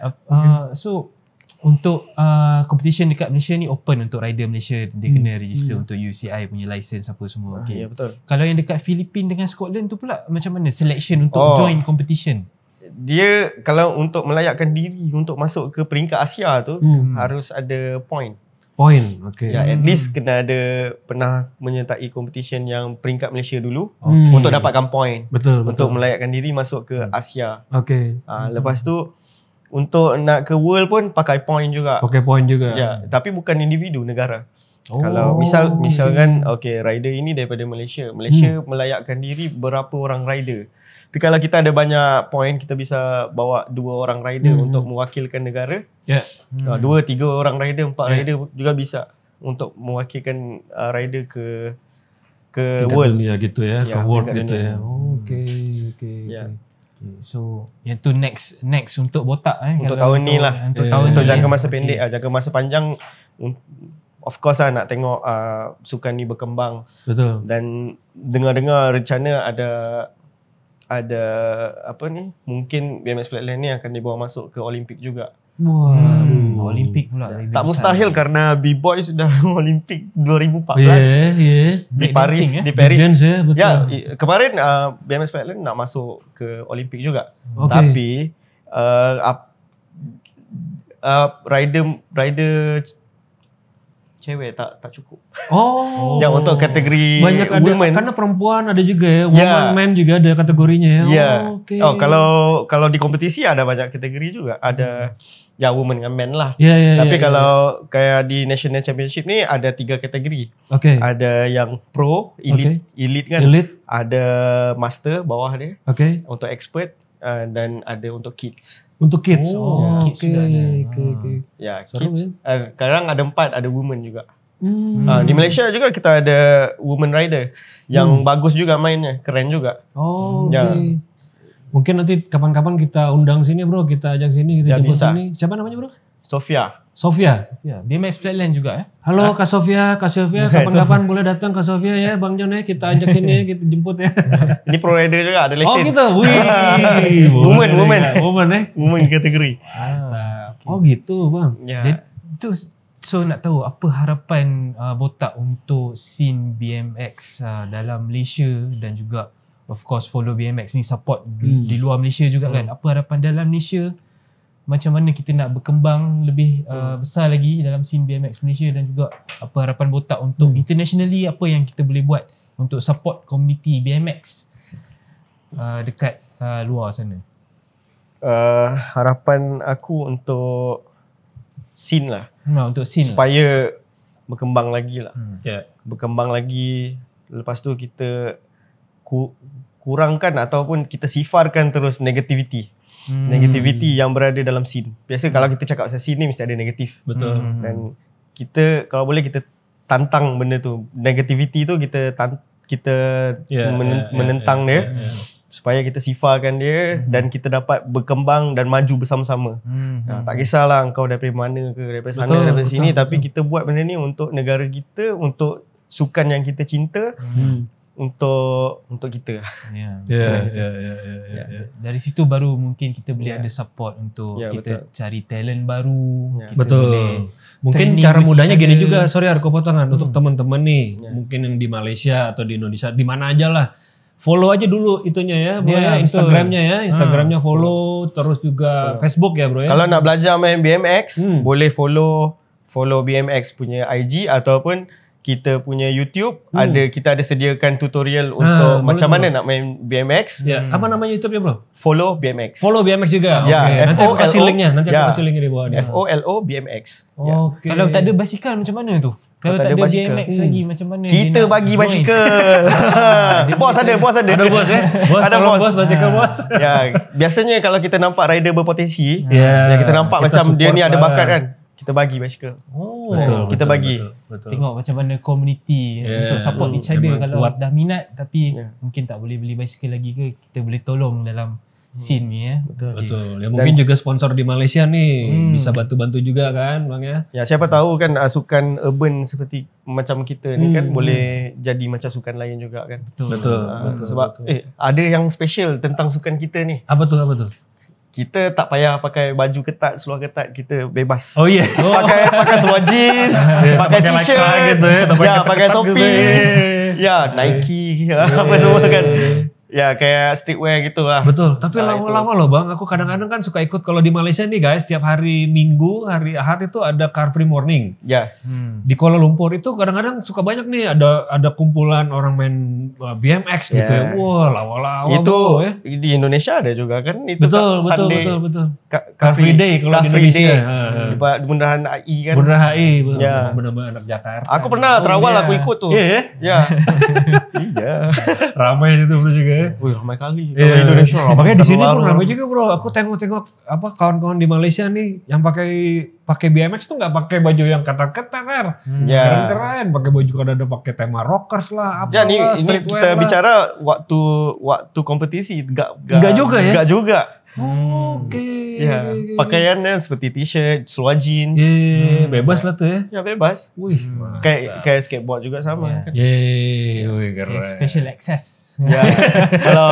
uh, [laughs] so untuk uh, competition dekat Malaysia ni open untuk rider Malaysia dia hmm. kena register hmm. untuk UCI punya license apa semua ah, okey ya betul kalau yang dekat Filipina dengan Scotland tu pula macam mana selection untuk oh. join competition dia kalau untuk melayakkan diri untuk masuk ke peringkat Asia tu hmm. harus ada point point okay. ya at hmm. least kena ada pernah menyertai competition yang peringkat Malaysia dulu okay. untuk dapatkan point betul, betul untuk melayakkan diri masuk ke Asia Okay, uh, ah, hmm. lepas tu untuk nak ke world pun pakai point juga. Pakai point juga. Ya, tapi bukan individu negara. Oh. Kalau misal misalkan okey rider ini daripada Malaysia, Malaysia hmm. melayakkan diri berapa orang rider. Tapi kalau kita ada banyak point kita bisa bawa dua orang rider hmm. untuk mewakilkan negara. Ya. Yeah. Hmm. Dua, tiga orang rider, empat yeah. rider juga bisa untuk mewakilkan uh, rider ke ke Tingkat world. ya, gitu ya, yeah, ke world gitu dunia. ya. Oh, okey, okey. Yeah. Okay. Ya. Okay, hmm. so yang tu next next untuk botak eh untuk tahun untuk, ni lah untuk yeah. tahun untuk ni jangka masa okay. pendek lah jangka masa panjang of course lah nak tengok uh, sukan ni berkembang betul dan dengar-dengar rencana ada ada apa ni mungkin BMX Flatland ni akan dibawa masuk ke Olimpik juga Wah, hmm. Olimpik pula. tak besar mustahil ya. kerana B-boy sudah [laughs] Olimpik 2014. yeah, Yeah. Di Paris, dancing, eh? di Paris. Dance, yeah, Ya, kemarin uh, BMS Flatland nak masuk ke Olimpik juga. Okay. Tapi uh, uh, rider rider cewek tak tak cukup. Oh. yang untuk kategori banyak ada women. karena perempuan ada juga ya, ya. woman yeah. man juga ada kategorinya ya. Yeah. Oh, Oke. Okay. Oh, kalau kalau di kompetisi ada banyak kategori juga. Ada hmm. ya woman and man lah. Yeah, yeah, Tapi yeah, ya, kalau yeah. kayak di National Championship nih ada tiga kategori. Oke. Okay. Ada yang pro, elite, okay. elite kan. Elite. Ada master bawah dia. Oke. Okay. Untuk expert uh, dan ada untuk kids. Untuk kids. Oh, oh kids okay, sudah ada. Okay, okay. Ah. Ya, Seru, kids. Ya? Uh, eh, sekarang ada empat, ada woman juga. Hmm. Uh, di Malaysia juga kita ada woman rider yang hmm. bagus juga mainnya, keren juga. Oh, ya. Mungkin nanti kapan-kapan kita undang sini bro, kita ajak sini, kita ya, jemput bisa. sini. Siapa namanya bro? Sofia. Sofia. Sofia. BMX Flatland juga ya. Halo ah. Kak Sofia, Kak Sofia [laughs] kapan-kapan boleh datang Kak Sofia ya Bang Jon ya eh, kita ajak sini [laughs] kita jemput ya. [laughs] Ini pro rider juga ada lesson. Oh gitu. Wih. woman, woman. woman eh. Woman kategori. Ah, oh gitu bang. Ya. Jadi, itu so nak tahu apa harapan uh, botak untuk scene BMX uh, dalam Malaysia dan juga of course follow BMX ni support hmm. di luar Malaysia juga kan? hmm. kan. Apa harapan dalam Malaysia? macam mana kita nak berkembang lebih uh, hmm. besar lagi dalam scene BMX Malaysia dan juga apa harapan botak untuk hmm. internationally apa yang kita boleh buat untuk support community BMX uh, dekat uh, luar sana. Uh, harapan aku untuk scene lah. Nah, untuk scene. Supaya lah. berkembang lagi lah. Hmm. Yeah. Berkembang lagi lepas tu kita ku- kurangkan ataupun kita sifarkan terus negativity hmm. negativity yang berada dalam scene. Biasa kalau kita cakap pasal scene ni mesti ada negatif. Betul. Hmm. Dan kita kalau boleh kita tantang benda tu. Negativity tu kita tan- kita yeah, men- yeah, yeah, menentang yeah, yeah, dia. Yeah, yeah. Supaya kita sifarkan dia hmm dan kita dapat berkembang dan maju bersama-sama. hmm Nah, ha, hmm, tak hmm. kisahlah kau daripada mana ke, daripada betul, sana, daripada sini. Betul, tapi betul. kita buat benda ni untuk negara kita, untuk sukan yang kita cinta. hmm, hmm untuk untuk kita. Ya. Yeah. [laughs] Yeah, ya, yeah, yeah, yeah, yeah, yeah. Ya. Dari situ baru mungkin kita boleh yeah. ada support untuk yeah, kita betul. cari talent baru, yeah. kita betul. boleh. Mungkin cara mudahnya gini juga, sorry aku potongan hmm. untuk teman-teman nih, yeah. mungkin yang di Malaysia atau di Indonesia, di mana aja lah. Follow aja dulu itunya ya, bro yeah, ya. ya. Instagramnya ya, hmm. Instagramnya hmm. follow, terus juga follow. Facebook ya bro ya. Kalau nak belajar main BMX, hmm. boleh follow follow BMX punya IG ataupun kita punya YouTube hmm. ada kita ada sediakan tutorial ah, untuk ha, macam mana nak main BMX. Yeah. Hmm. Apa nama YouTube dia bro? Follow BMX. Follow BMX juga. Oh, ya, Okay. F-O-L-O. Nanti aku kasih linknya. Nanti yeah. aku kasih link dia bawah. F O L O BMX. Okay. Yeah. Kalau tak ada basikal macam mana tu? Kalau tak, tak ada basikal. BMX hmm. lagi macam mana? Kita bagi basikal. [laughs] bos ada, bos ada. Ada bos eh. [laughs] Bos, ada bos. bos, basikal ah. bos. ya, biasanya kalau kita nampak rider berpotensi, yeah. ya kita nampak kita macam dia ni ada bakat lah. kan. Kita bagi basikal. Oh semua kan? betul, kita betul, bagi. Betul, betul. Tengok macam mana community yeah, untuk support each other kalau kuat. dah minat tapi yeah. mungkin tak boleh beli basikal lagi ke kita boleh tolong dalam hmm. scene hmm. ni ya. Eh. Betul. Okay. Betul. Ya mungkin Dan, juga sponsor di Malaysia ni hmm. bisa bantu-bantu juga kan bang ya. Ya siapa tahu kan asukan ah, urban seperti macam kita ni kan, hmm. kan boleh jadi macam sukan lain juga kan. Betul. Betul. Uh, betul sebab betul. eh ada yang special tentang sukan kita ni. Apa tu apa tu? kita tak payah pakai baju ketat, seluar ketat, kita bebas. Oh ya. Yeah. [laughs] Oh. Pakai pakai seluar jeans, yeah, [laughs] pakai t-shirt gitu eh, ya, pakai topi. Eh. Ya, yeah, Nike yeah. [laughs] apa eh. semua kan. Ya kayak streetwear gitu lah. Betul, tapi lama-lama loh bang. Aku kadang-kadang kan suka ikut kalau di Malaysia nih guys, tiap hari Minggu, hari Ahad itu ada car free morning. Ya. Hmm. Di Kuala Lumpur itu kadang-kadang suka banyak nih ada ada kumpulan orang main uh, BMX gitu ya. ya. Wah lawa-lawa. Itu ya. di Indonesia ada juga kan itu. Betul, kan, betul, Sunday, betul, betul. car free day kalau di Indonesia. Day. Uh, uh. Di Bundaran AI kan. Bundaran AI, ya. benar-benar anak Jakarta. Aku pernah oh, terawal ya. aku ikut tuh. Iya. Ya? [laughs] Iya. Iya. [laughs] Ramai itu juga. Ya. Iya. Wih ramai kali. Kalau iya. yeah. Indonesia ramai. [laughs] Makanya di sini pun ramai juga bro. Aku tengok-tengok apa kawan-kawan di Malaysia nih yang pakai pakai BMX tuh nggak pakai baju yang kata-kata Hmm. Yeah. Keren-keren pakai baju kadang ada pakai tema rockers lah apa. Ya, ini, ini kita lah. bicara waktu waktu kompetisi nggak nggak juga ya. juga Hmm. okay. Yeah. Ya, pakaian seperti t-shirt, seluar jeans. Yeah, hmm. bebas lah tu ya. Ya, bebas. Wih, hmm. kayak kayak skateboard juga sama. Ya. Kan? Yeah. wih Yeah. Okay, special access. Yeah. [laughs] kalau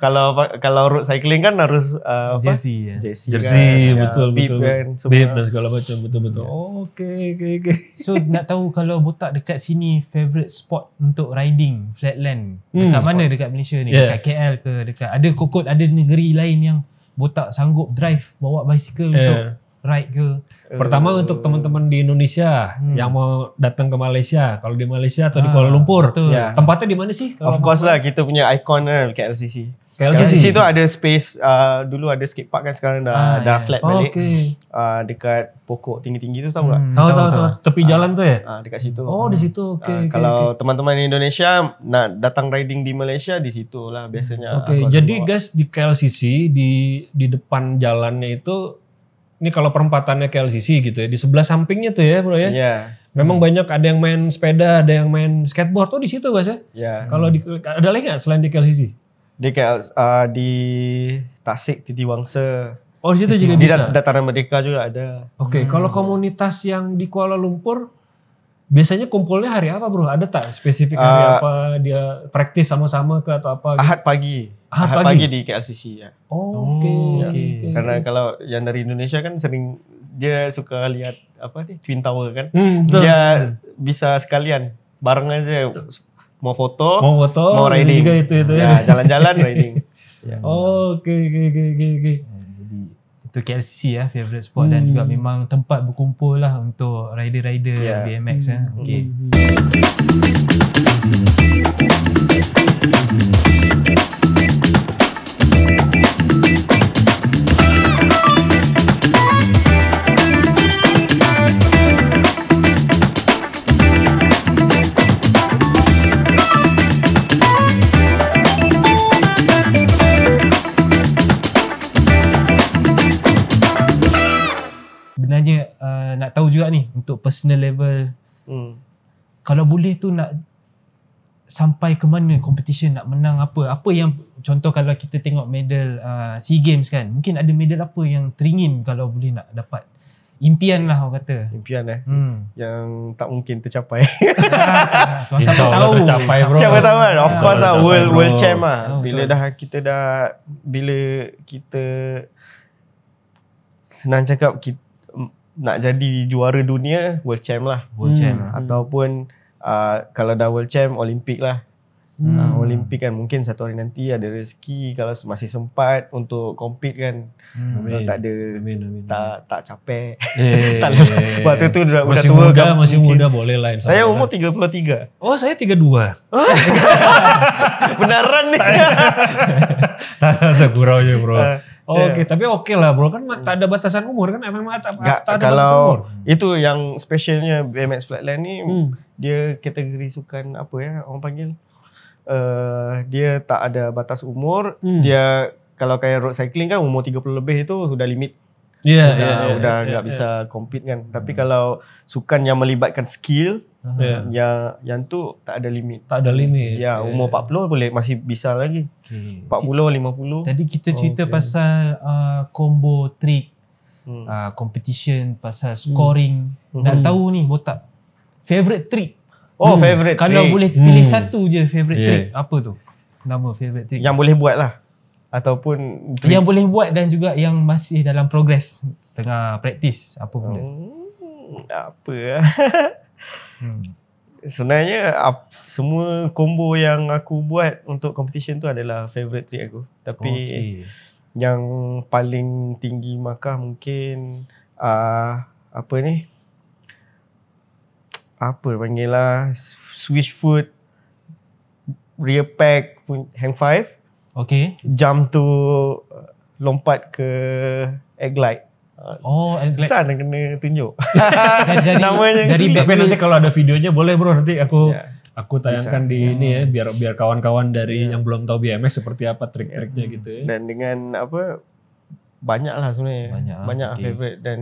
kalau kalau road cycling kan harus uh, apa? jersey. Ya. Jersey, jersey kan, ya, betul, ya, betul betul. Kan, beep dan segala macam betul-betul. Yeah. Okay, okay, okay. So nak tahu kalau botak dekat sini favorite spot untuk riding flatland dekat hmm. mana spot. dekat Malaysia ni? Yeah. Dekat KL ke dekat ada kokot ada negeri lain yang botak sanggup drive bawa bicycle yeah. untuk ride ke pertama uh, untuk teman-teman di Indonesia hmm. yang mau datang ke Malaysia kalau di Malaysia atau ah, di Kuala Lumpur Yeah. tempatnya di mana sih of course lah kita punya ikon kan KLCC KLCC itu ada space uh, dulu ada skate park kan sekarang dah ah, dah yeah. flat oh, balik. Okay. Uh, dekat pokok tinggi-tinggi tu tahu hmm. tak? Tahu tahu tahu. Tepi ah, jalan tu ya? Uh, dekat situ. Oh, di hmm. situ. Okay, uh, okay, kalau okay. teman-teman Indonesia nak datang riding di Malaysia di situ lah biasanya. Hmm. Oke, okay, jadi bawa. guys di KLCC di di depan jalannya itu ini kalau perempatannya KLCC gitu ya, di sebelah sampingnya tuh ya, Bro ya. Iya. Yeah. Memang hmm. banyak ada yang main sepeda, ada yang main skateboard tuh di situ guys ya. Yeah. Kalau di ada lagi nggak selain di KLCC? Di KL, uh, di Tasik, Titi Wangsa. Oh, di situ juga di bisa. Di Dataran Merdeka juga ada. Oke, okay, hmm. kalau komunitas yang di Kuala Lumpur biasanya kumpulnya hari apa, Bro? Ada tak spesifik hari uh, apa dia praktis sama-sama ke atau apa? Gitu? Ahad pagi. Ahad, Ahad pagi? pagi di KLCC ya. Oh, oke. Okay, ya. okay, Karena kalau yang dari Indonesia kan sering dia suka lihat apa nih Twin Tower kan. Hmm, Dia bisa sekalian bareng aja mau foto, mau foto, mau riding juga itu itu ya. jalan-jalan riding. Oke, oke, oke, oke, oke. Jadi itu KLCC ya favorite spot hmm. dan juga memang tempat berkumpul lah untuk rider-rider yeah. BMX ya. Okay. Hmm. personal level hmm. kalau boleh tu nak sampai ke mana competition nak menang apa apa yang contoh kalau kita tengok medal uh, SEA Games kan mungkin ada medal apa yang teringin kalau boleh nak dapat impian lah orang kata impian eh hmm. yang tak mungkin tercapai [laughs] ah, siapa tahu Allah tercapai bro siapa tahu kan of yeah. course lah world, world champ lah oh, bila betul. dah kita dah bila kita senang cakap kita, nak jadi juara dunia world champ lah world champ hmm. ataupun uh, kalau dah world champ olimpik lah hmm. uh, olimpik kan mungkin satu hari nanti ada rezeki kalau masih sempat untuk compete kan hmm. kalau tak ada amin, amin, amin. tak tak capek eh, [laughs] waktu tu dah masih tua muda, kan, masih mungkin. muda boleh lah. saya umur 33 oh saya 32 [laughs] benaran ni tak tak gurau aja bro [laughs] uh. Oh, oke, okay, tapi oke okay lah bro kan tak ada batasan umur kan MMA tak, tak ada batasan umur. Kalau itu yang specialnya BMX Flatland ni hmm. dia kategori sukan apa ya orang panggil uh, dia tak ada batas umur. Hmm. Dia kalau kayak road cycling kan umur 30 lebih itu sudah limit. Ya, yeah, ya, yeah, yeah, udah yeah, gak yeah, bisa yeah. compete kan. Tapi kalau sukan yang melibatkan skill, Yeah. Yang ya, yang tu tak ada limit. Tak ada limit. Ya, yeah, umur yeah. 40 boleh masih bisa lagi. Okay. 40 50. Tadi kita cerita oh, okay. pasal uh, combo trick. Hmm. Uh, competition pasal scoring. Hmm. Nak hmm. tahu ni botak favorite trick. Oh, hmm. favorite Kalau trick. Kalau boleh pilih hmm. satu je favorite yeah. trick. Apa tu? Nama favorite trick. Yang boleh buat lah ataupun trick. yang boleh buat dan juga yang masih dalam progress tengah praktis apa benda. Hmm. Apa? [laughs] Hmm. Sebenarnya semua combo yang aku buat untuk competition tu adalah favorite trick aku. Tapi okay. yang paling tinggi markah mungkin uh, apa ni? Apa panggil lah switch foot rear pack hang five. Okay. Jump tu lompat ke egg glide. Oh, Susah nak kena tunjuk. [laughs] dari, Namanya dari Tapi nanti kalau ada videonya boleh bro nanti aku yeah. aku tayangkan Bisa. di ini ya hmm. biar biar kawan-kawan dari yeah. yang belum tahu BMX seperti apa trik-triknya yeah. gitu ya. Dan dengan apa banyak lah sebenarnya. Banyak, lah, banyak lah okay. favorite dan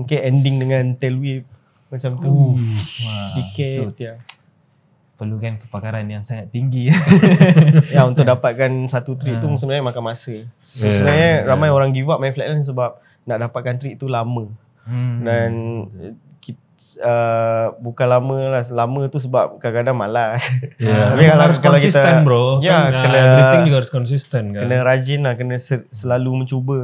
mungkin ending dengan tail whip macam tu. Uh, Dikit ya. kan kepakaran yang sangat tinggi. [laughs] ya untuk [laughs] dapatkan satu trik yeah. tu ah. sebenarnya makan masa. So, ya, yeah. Sebenarnya yeah. ramai ya. orang give up main flatline sebab nak dapatkan trik tu lama. Hmm. Dan kita, uh, bukan lama lah. Lama tu sebab kadang-kadang malas. Yeah. [laughs] Tapi kalau, harus kalau konsisten bro. Ya, yeah, kan, kena, uh, treating juga harus konsisten kan. Kena rajin lah. Kena selalu mencuba.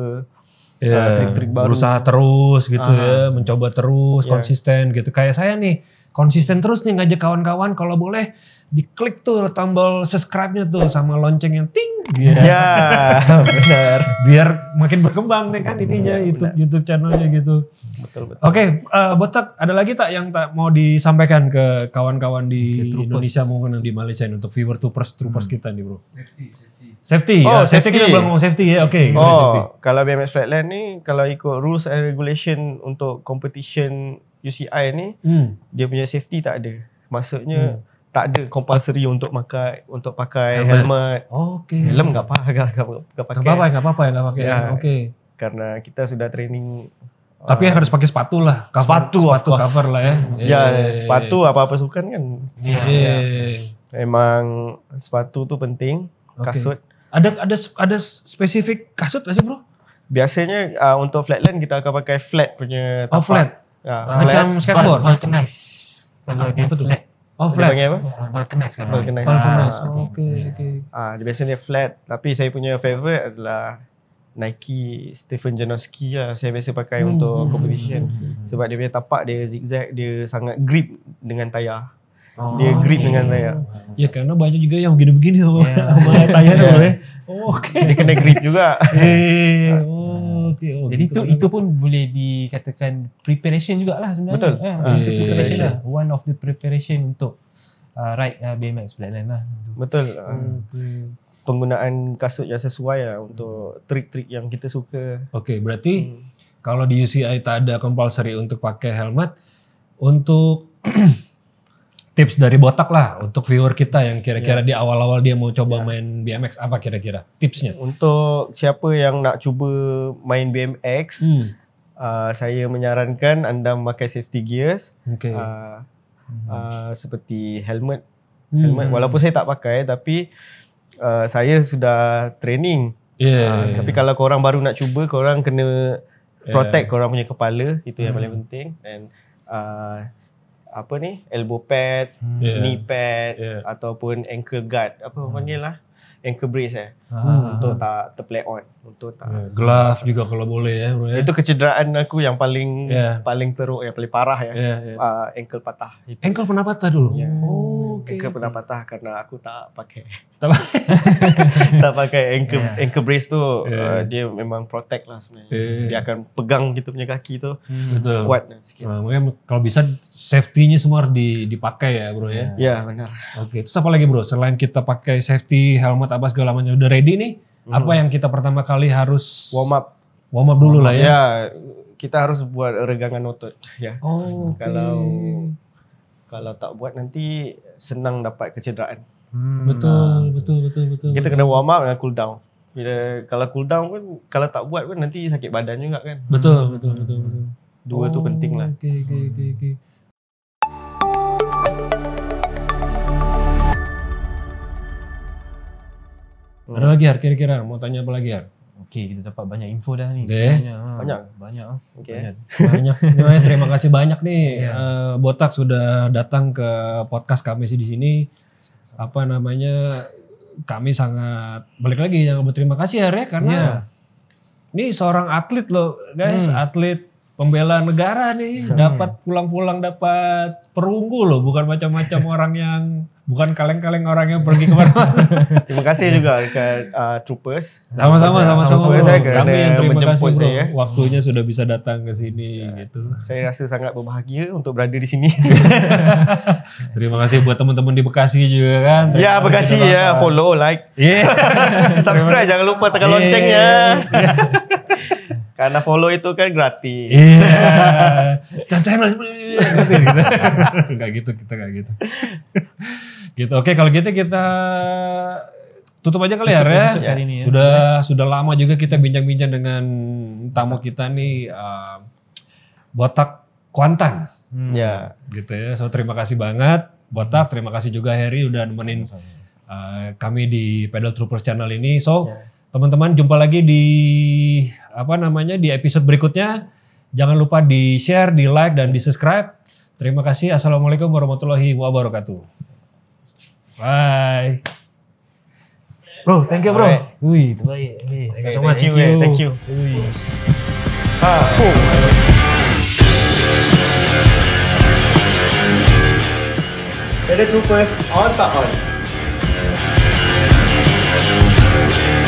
yeah. Iya, trik-trik baru. Berusaha terus gitu uh-huh. ya, mencoba terus, yeah. konsisten gitu. Kayak saya nih, konsisten terus nih ngajak kawan-kawan kalau boleh diklik tuh tombol subscribe-nya tuh sama loncengnya ting gitu. Ya, benar. Biar makin berkembang nih kan ininya YouTube bener. YouTube channelnya gitu. Betul betul. Oke, okay, uh, eh, Botak, ada lagi tak yang tak mau disampaikan ke kawan-kawan di okay, Indonesia maupun di Malaysia untuk viewer troopers troopers hmm. kita nih, Bro. Safety. Oh, uh, safety. safety. Kita ngomong safety. Yeah. Okay. Oh, safety. kalau BMX Flatland ni, kalau ikut rules and regulation untuk competition UCI ni, hmm. dia punya safety tak ada. Maksudnya, hmm. Tak ada compulsory untuk pakai untuk pakai helmet. helmet. Oh, okay. Helm nggak [laughs] pakai, nggak enggak apa-apa enggak pakai. nggak apa-apa pakai. Ya, okay. Karena kita sudah training tapi uh, harus pakai sepatu lah, sepatu, sepatu cover lah eh. ya. Ya, yeah, yeah. sepatu apa-apa sukan kan. Yeah. Yeah. Yeah. Emang sepatu tu penting, kasut. Okay. Ada ada ada spesifik kasut tak sih bro? Biasanya uh, untuk flatland kita akan pakai flat punya oh, tapak. Oh flat. Ya, flat. Macam skateboard. Vulcanized. Kalau flat. Oh flat. Dia panggil apa? Ya, vulcanized. Vulcanized. Vulcanized. Ah, oh, okay, okay. Ah, biasanya flat. Tapi saya punya favourite adalah Nike Stephen Janoski lah. Saya biasa pakai hmm. untuk competition. Sebab dia punya tapak dia zigzag. Dia sangat grip dengan tayar. dia oh, grip dengan iya. saya. Ya karena banyak juga yang begini-begini iya. [laughs] sama, yeah. tanya yeah. boleh. Ya. Oh, Oke. Okay. Jadi kena grip juga. yeah. Iya, oh, okay. oh, Jadi gitu itu kan. itu pun boleh dikatakan preparation juga lah sebenarnya. Betul. itu yeah, preparation yeah, yeah. lah. One of the preparation untuk uh, ride uh, ah, BMX flatland lah. Betul. Uh, okay. Penggunaan kasut yang sesuai lah untuk trik-trik yang kita suka. Oke, berarti hmm. kalau di UCI tak ada compulsory untuk pakai helmet untuk [clears throat] tips dari botak lah untuk viewer kita yang kira-kira ya. di awal-awal dia mau coba ya. main BMX apa kira-kira tipsnya? Untuk siapa yang nak cuba main BMX, hmm. uh, saya menyarankan anda memakai safety gears, okay. uh, hmm. uh, seperti helmet. Hmm. Helmet. Walaupun saya tak pakai, tapi uh, saya sudah training. Yeah. Uh, ya, ya. tapi kalau orang baru nak cuba, orang kena ya. protect yeah. korang punya kepala itu hmm. yang paling penting. And uh, apa ni elbow pad, hmm. yeah. knee pad yeah. ataupun ankle guard apa hmm. panggil lah ankle brace eh hmm. untuk tak terplay on untuk tak yeah. glove juga kalau boleh eh bro, ya. itu kecederaan aku yang paling yeah. paling teruk yang paling parah ya yeah, yeah. Uh, ankle patah itu. ankle pernah patah dulu yeah. oh, okay. ankle pernah patah karena aku tak pakai [laughs] [laughs] tak pakai ankle yeah. ankle brace tu ah, yeah. uh, dia memang protect lah sebenarnya yeah. dia akan pegang kita punya kaki tu hmm. kuat lah sikit uh, kalau bisa safety-nya semua harus dipakai ya bro ya. Iya benar. Oke, terus apa lagi bro? Selain kita pakai safety, helmet apa segala macam udah ready nih, hmm. apa yang kita pertama kali harus warm up? Warm up dulu lah ya. ya. kita harus buat regangan otot ya. Oh, okay. Kalau kalau tak buat nanti senang dapat kecederaan. Hmm. Betul, betul, betul, betul. Kita betul. kena warm up dengan cool down bila kalau cool down pun kalau tak buat pun nanti sakit badan juga kan. Betul, betul, betul, betul. Dua oh, tu penting lah. Oke oke oke. Hmm. Ada lagi Har kira-kira mau tanya apa lagi Har? Oke, okay, kita dapat banyak info dah nih. Deh. Ah, banyak. Banyak. Ah. Oke. Okay. Banyak. banyak. Nah, ya, terima kasih banyak nih yeah. Iya. uh, Botak sudah datang ke podcast kami sih di sini. Apa namanya? Kami sangat balik lagi yang berterima kasih Har ya karena yeah. ini seorang atlet loh, guys, hmm. atlet pembela negara nih hmm. dapat pulang-pulang dapat perunggu loh bukan macam-macam [laughs] orang yang bukan kaleng-kaleng orang yang pergi kemana [laughs] terima kasih hmm. juga ke uh, troopers. Sama-sama, sama-sama. Kami yang terima kasih bro. ya. Waktunya sudah bisa datang ke sini ya. gitu. Saya rasa sangat berbahagia untuk berada di sini. [laughs] terima kasih buat teman-teman di Bekasi juga kan. Terima ya Bekasi ya, follow, like, yeah. subscribe jangan lupa tekan yeah. loncengnya. Iya. Karena follow itu kan gratis. Iya. Yeah. [laughs] channel gitu. [laughs] Gak gitu kita gak gitu. gitu. Oke, kalau gitu kita tutup aja kali ya, ya. ya. ya. Sudah lama juga kita bincang-bincang dengan tamu kita nih uh, Botak Kuantan. Hmm. Ya. Gitu ya. So terima kasih banget Botak, terima kasih juga Harry udah nemenin uh, kami di Pedal Troopers channel ini. So ya Teman-teman jumpa lagi di apa namanya di episode berikutnya. Jangan lupa di share, di like dan di subscribe. Terima kasih. Assalamualaikum warahmatullahi wabarakatuh. Bye. Bro, thank you bro. Wih, itu baik. Thank you Thank you. Thank you. Ah, oh. Paratroopers on the on.